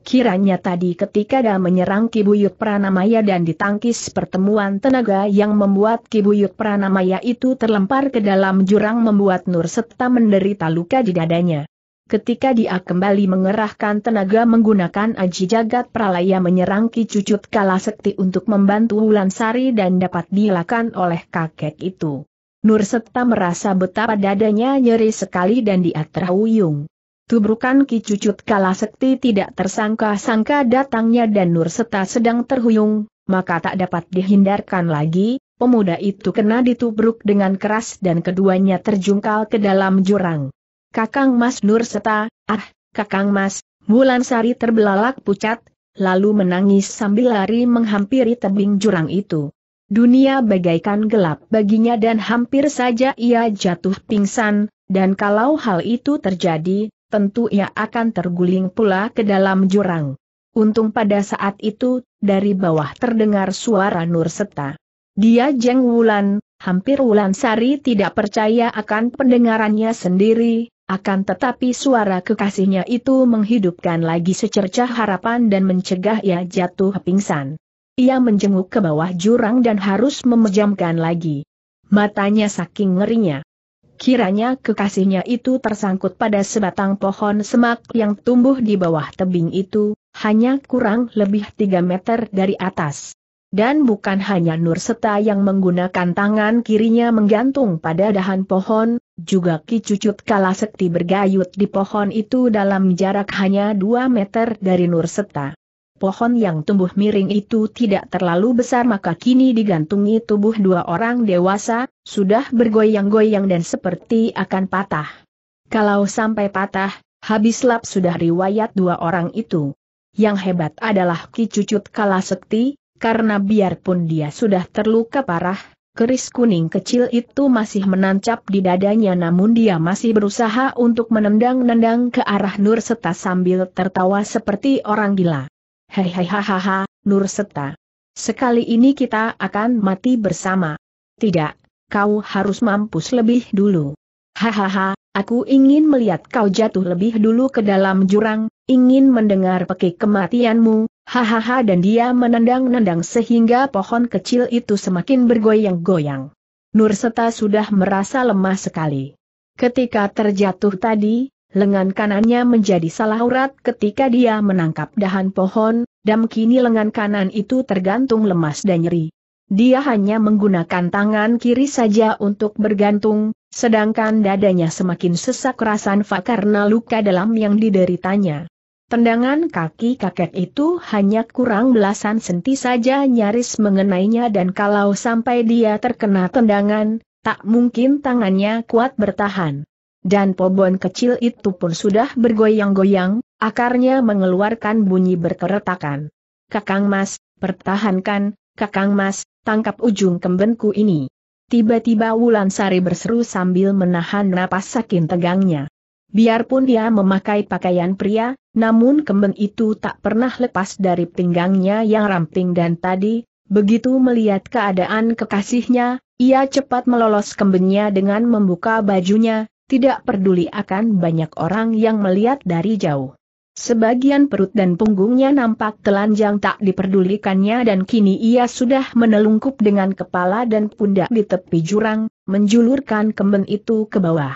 Kiranya tadi ketika dia menyerang Kibuyut Pranamaya dan ditangkis pertemuan tenaga yang membuat Kibuyut Pranamaya itu terlempar ke dalam jurang membuat Nur Seta menderita luka di dadanya. Ketika dia kembali mengerahkan tenaga menggunakan aji jagat pralaya menyerang Ki Cucut Sekti untuk membantu Wulansari dan dapat dilakukan oleh kakek itu. Nur Sekta merasa betapa dadanya nyeri sekali dan dia terhuyung. Tubrukan Ki Cucut Sekti tidak tersangka-sangka datangnya dan Nur Sekta sedang terhuyung, maka tak dapat dihindarkan lagi, pemuda itu kena ditubruk dengan keras dan keduanya terjungkal ke dalam jurang. Kakang Mas Nur Seta, ah, Kakang Mas, Bulan Sari terbelalak pucat, lalu menangis sambil lari menghampiri tebing jurang itu. Dunia bagaikan gelap baginya dan hampir saja ia jatuh pingsan, dan kalau hal itu terjadi, tentu ia akan terguling pula ke dalam jurang. Untung pada saat itu, dari bawah terdengar suara Nur Seta. Dia jeng Wulan, hampir Wulan Sari tidak percaya akan pendengarannya sendiri, akan tetapi suara kekasihnya itu menghidupkan lagi secercah harapan dan mencegah ia jatuh pingsan. Ia menjenguk ke bawah jurang dan harus memejamkan lagi. Matanya saking ngerinya. Kiranya kekasihnya itu tersangkut pada sebatang pohon semak yang tumbuh di bawah tebing itu, hanya kurang lebih 3 meter dari atas. Dan bukan hanya Nur Seta yang menggunakan tangan kirinya menggantung pada dahan pohon, juga Ki Cucut sekti bergayut di pohon itu dalam jarak hanya 2 meter dari Nur Nurseta. Pohon yang tumbuh miring itu tidak terlalu besar maka kini digantungi tubuh dua orang dewasa, sudah bergoyang-goyang dan seperti akan patah. Kalau sampai patah, habis lap sudah riwayat dua orang itu. Yang hebat adalah Ki Cucut Kalasekti, karena biarpun dia sudah terluka parah, Keris kuning kecil itu masih menancap di dadanya namun dia masih berusaha untuk menendang-nendang ke arah Nur Seta sambil tertawa seperti orang gila. Hei hei Hahaha, Nur Seta. Sekali ini kita akan mati bersama. Tidak, kau harus mampus lebih dulu. Hahaha, aku ingin melihat kau jatuh lebih dulu ke dalam jurang, ingin mendengar pekik kematianmu, hahaha dan dia menendang-nendang sehingga pohon kecil itu semakin bergoyang-goyang. Nurseta sudah merasa lemah sekali. Ketika terjatuh tadi, lengan kanannya menjadi salah urat ketika dia menangkap dahan pohon, dan kini lengan kanan itu tergantung lemas dan nyeri. Dia hanya menggunakan tangan kiri saja untuk bergantung, sedangkan dadanya semakin sesak rasan fa karena luka dalam yang dideritanya. Tendangan kaki kakek itu hanya kurang belasan senti saja nyaris mengenainya dan kalau sampai dia terkena tendangan, tak mungkin tangannya kuat bertahan. Dan pobon kecil itu pun sudah bergoyang-goyang, akarnya mengeluarkan bunyi berkeretakan. Kakang Mas, pertahankan, Kakang Mas, tangkap ujung kembenku ini. Tiba-tiba Wulan Sari berseru sambil menahan napas saking tegangnya. Biarpun dia memakai pakaian pria, namun kemen itu tak pernah lepas dari pinggangnya yang ramping dan tadi, begitu melihat keadaan kekasihnya, ia cepat melolos kembangnya dengan membuka bajunya, tidak peduli akan banyak orang yang melihat dari jauh. Sebagian perut dan punggungnya nampak telanjang tak diperdulikannya dan kini ia sudah menelungkup dengan kepala dan pundak di tepi jurang, menjulurkan kemen itu ke bawah.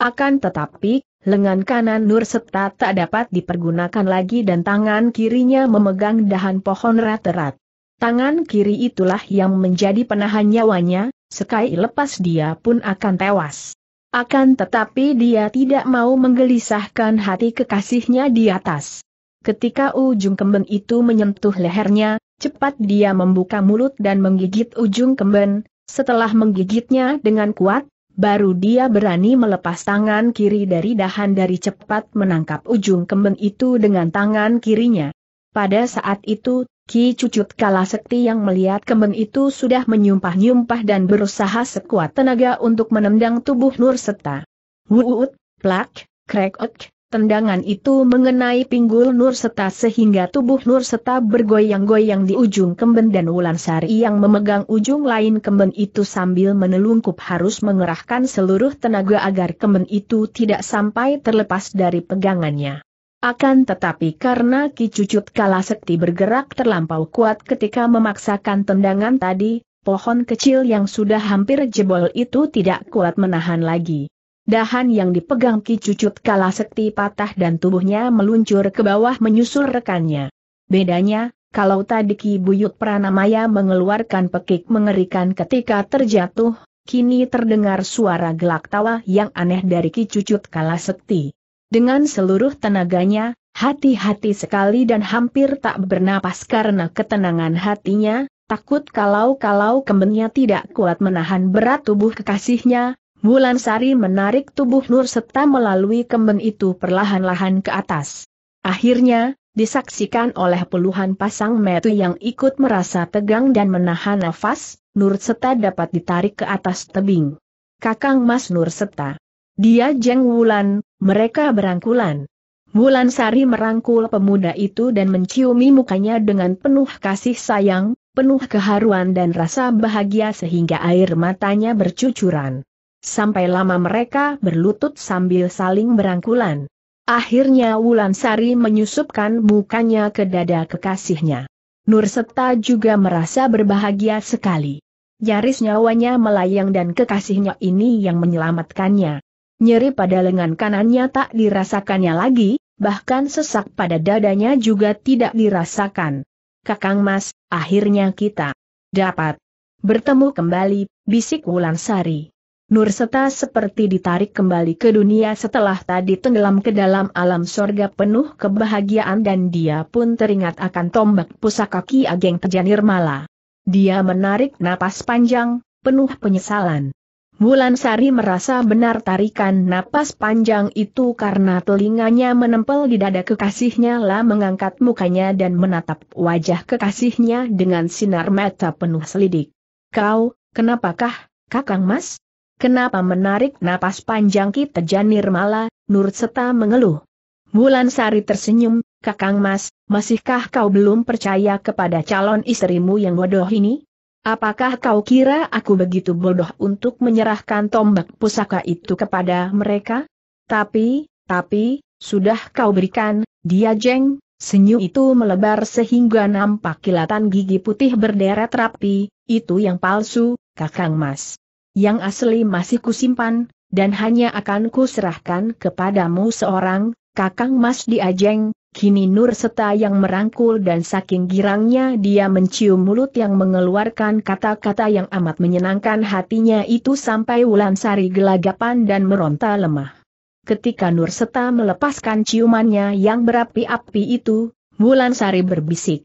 Akan tetapi, lengan kanan Nur Septa tak dapat dipergunakan lagi dan tangan kirinya memegang dahan pohon rat-rat. Tangan kiri itulah yang menjadi penahan nyawanya, sekali lepas dia pun akan tewas. Akan tetapi dia tidak mau menggelisahkan hati kekasihnya di atas. Ketika ujung kemben itu menyentuh lehernya, cepat dia membuka mulut dan menggigit ujung kemben, setelah menggigitnya dengan kuat, Baru dia berani melepas tangan kiri dari dahan dari cepat menangkap ujung kembang itu dengan tangan kirinya. Pada saat itu, Ki Cucut Kalasekti yang melihat kembang itu sudah menyumpah-nyumpah dan berusaha sekuat tenaga untuk menendang tubuh Nur Seta. Wuut, plak, ok, Tendangan itu mengenai pinggul Nur Seta sehingga tubuh Nur Seta bergoyang-goyang di ujung kemben dan Wulansari yang memegang ujung lain kemben itu sambil menelungkup harus mengerahkan seluruh tenaga agar kemben itu tidak sampai terlepas dari pegangannya. Akan tetapi karena Ki Cucut Kalasekti bergerak terlampau kuat ketika memaksakan tendangan tadi, pohon kecil yang sudah hampir jebol itu tidak kuat menahan lagi. Dahan yang dipegang Ki Cucut kala sekti patah dan tubuhnya meluncur ke bawah menyusul rekannya. Bedanya, kalau tadi Ki Buyut Pranamaya mengeluarkan pekik mengerikan ketika terjatuh, kini terdengar suara gelak tawa yang aneh dari Ki Cucut kala sekti. Dengan seluruh tenaganya, hati-hati sekali dan hampir tak bernapas karena ketenangan hatinya, takut kalau-kalau kembennya tidak kuat menahan berat tubuh kekasihnya, Wulan Sari menarik tubuh Nur Septa melalui kemben itu perlahan-lahan ke atas. Akhirnya, disaksikan oleh puluhan pasang metu yang ikut merasa tegang dan menahan nafas, Nur Septa dapat ditarik ke atas tebing. Kakang Mas Nur Septa. Dia jeng wulan, mereka berangkulan. Wulan Sari merangkul pemuda itu dan menciumi mukanya dengan penuh kasih sayang, penuh keharuan dan rasa bahagia sehingga air matanya bercucuran. Sampai lama mereka berlutut sambil saling berangkulan. Akhirnya Wulan Sari menyusupkan mukanya ke dada kekasihnya. Nurseta juga merasa berbahagia sekali. Nyaris nyawanya melayang dan kekasihnya ini yang menyelamatkannya. Nyeri pada lengan kanannya tak dirasakannya lagi, bahkan sesak pada dadanya juga tidak dirasakan. Kakang Mas, akhirnya kita dapat bertemu kembali, bisik Wulan Sari. Nurseta seperti ditarik kembali ke dunia setelah tadi tenggelam ke dalam alam sorga penuh kebahagiaan dan dia pun teringat akan tombak pusaka Ki Ageng Tejanir Mala. Dia menarik napas panjang, penuh penyesalan. Bulan Sari merasa benar tarikan napas panjang itu karena telinganya menempel di dada kekasihnya lah mengangkat mukanya dan menatap wajah kekasihnya dengan sinar mata penuh selidik. Kau, kenapakah, kakang mas? Kenapa menarik napas panjang Ki Tejan Nirmala, Nur Seta mengeluh. Bulan Sari tersenyum, Kakang Mas, masihkah kau belum percaya kepada calon istrimu yang bodoh ini? Apakah kau kira aku begitu bodoh untuk menyerahkan tombak pusaka itu kepada mereka? Tapi, tapi, sudah kau berikan, dia jeng, senyum itu melebar sehingga nampak kilatan gigi putih berderet rapi, itu yang palsu, Kakang Mas yang asli masih kusimpan, dan hanya akan kuserahkan kepadamu seorang, kakang mas diajeng, kini Nur Seta yang merangkul dan saking girangnya dia mencium mulut yang mengeluarkan kata-kata yang amat menyenangkan hatinya itu sampai Wulansari gelagapan dan meronta lemah. Ketika Nur Seta melepaskan ciumannya yang berapi-api itu, Wulansari berbisik.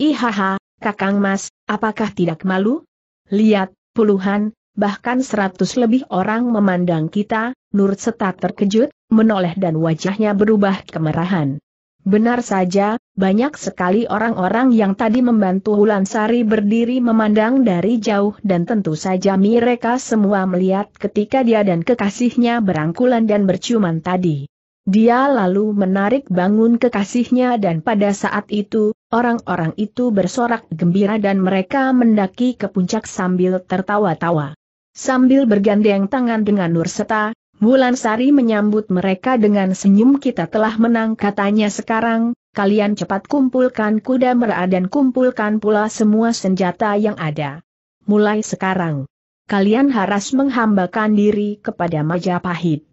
Ihaha, kakang mas, apakah tidak malu? Lihat, puluhan, bahkan seratus lebih orang memandang kita, Nur Seta terkejut, menoleh dan wajahnya berubah kemerahan. Benar saja, banyak sekali orang-orang yang tadi membantu Hulansari berdiri memandang dari jauh dan tentu saja mereka semua melihat ketika dia dan kekasihnya berangkulan dan berciuman tadi. Dia lalu menarik bangun kekasihnya dan pada saat itu, orang-orang itu bersorak gembira dan mereka mendaki ke puncak sambil tertawa-tawa. Sambil bergandeng tangan dengan Nur Seta, Bulan Sari menyambut mereka dengan senyum kita telah menang katanya sekarang, kalian cepat kumpulkan kuda merah dan kumpulkan pula semua senjata yang ada. Mulai sekarang, kalian harus menghambakan diri kepada Majapahit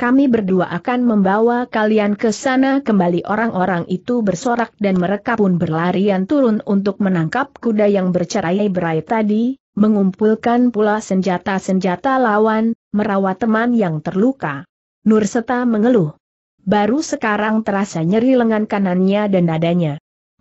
kami berdua akan membawa kalian ke sana kembali orang-orang itu bersorak dan mereka pun berlarian turun untuk menangkap kuda yang bercerai berai tadi, mengumpulkan pula senjata-senjata lawan, merawat teman yang terluka. Nurseta mengeluh. Baru sekarang terasa nyeri lengan kanannya dan nadanya.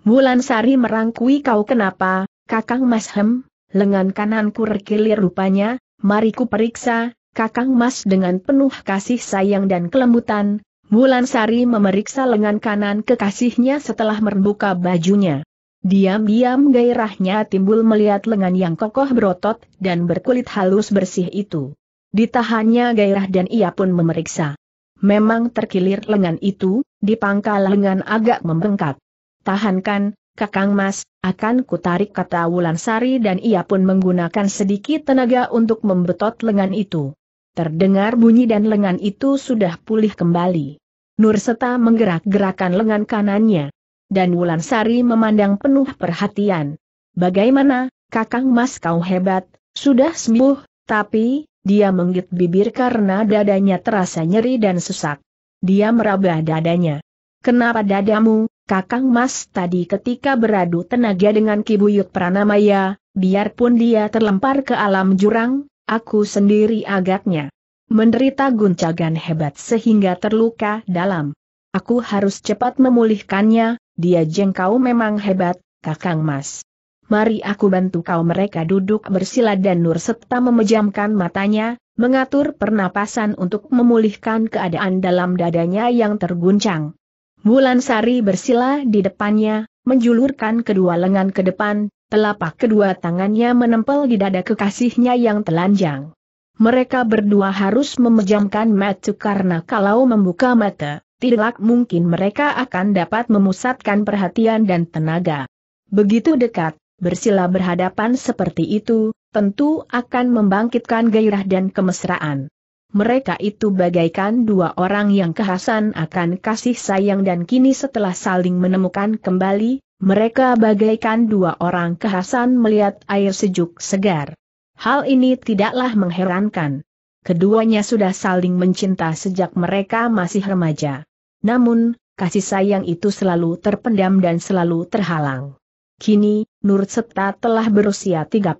Bulan Sari merangkui kau kenapa, Kakang Mas Hem, lengan kananku rekilir rupanya, mari ku periksa, Kakang Mas dengan penuh kasih sayang dan kelembutan, Bulan Sari memeriksa lengan kanan kekasihnya setelah membuka bajunya. Diam-diam gairahnya timbul melihat lengan yang kokoh berotot dan berkulit halus bersih itu. Ditahannya gairah dan ia pun memeriksa. Memang terkilir lengan itu, di pangkal lengan agak membengkak. Tahankan, Kakang Mas, akan kutarik kata Sari dan ia pun menggunakan sedikit tenaga untuk membetot lengan itu. Terdengar bunyi dan lengan itu sudah pulih kembali. Nurseta menggerak-gerakan lengan kanannya dan Wulan Sari memandang penuh perhatian. Bagaimana, kakang mas kau hebat, sudah sembuh, tapi, dia menggigit bibir karena dadanya terasa nyeri dan sesak. Dia meraba dadanya. Kenapa dadamu, kakang mas tadi ketika beradu tenaga dengan Kibuyut Pranamaya, biarpun dia terlempar ke alam jurang, aku sendiri agaknya. Menderita guncangan hebat sehingga terluka dalam. Aku harus cepat memulihkannya, dia jengkau memang hebat, Kakang Mas. Mari aku bantu kau mereka duduk bersila dan Nur serta memejamkan matanya, mengatur pernapasan untuk memulihkan keadaan dalam dadanya yang terguncang. Bulan Sari bersila di depannya, menjulurkan kedua lengan ke depan, telapak kedua tangannya menempel di dada kekasihnya yang telanjang. Mereka berdua harus memejamkan mata karena kalau membuka mata, tidak mungkin mereka akan dapat memusatkan perhatian dan tenaga. Begitu dekat, bersila berhadapan seperti itu, tentu akan membangkitkan gairah dan kemesraan. Mereka itu bagaikan dua orang yang kehasan akan kasih sayang dan kini setelah saling menemukan kembali, mereka bagaikan dua orang kehasan melihat air sejuk segar. Hal ini tidaklah mengherankan. Keduanya sudah saling mencinta sejak mereka masih remaja. Namun, kasih sayang itu selalu terpendam dan selalu terhalang. Kini, Nur Seta telah berusia 33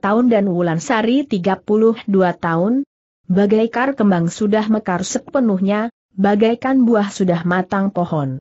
tahun dan Wulan Sari 32 tahun. Bagaikan kembang sudah mekar sepenuhnya, bagaikan buah sudah matang pohon.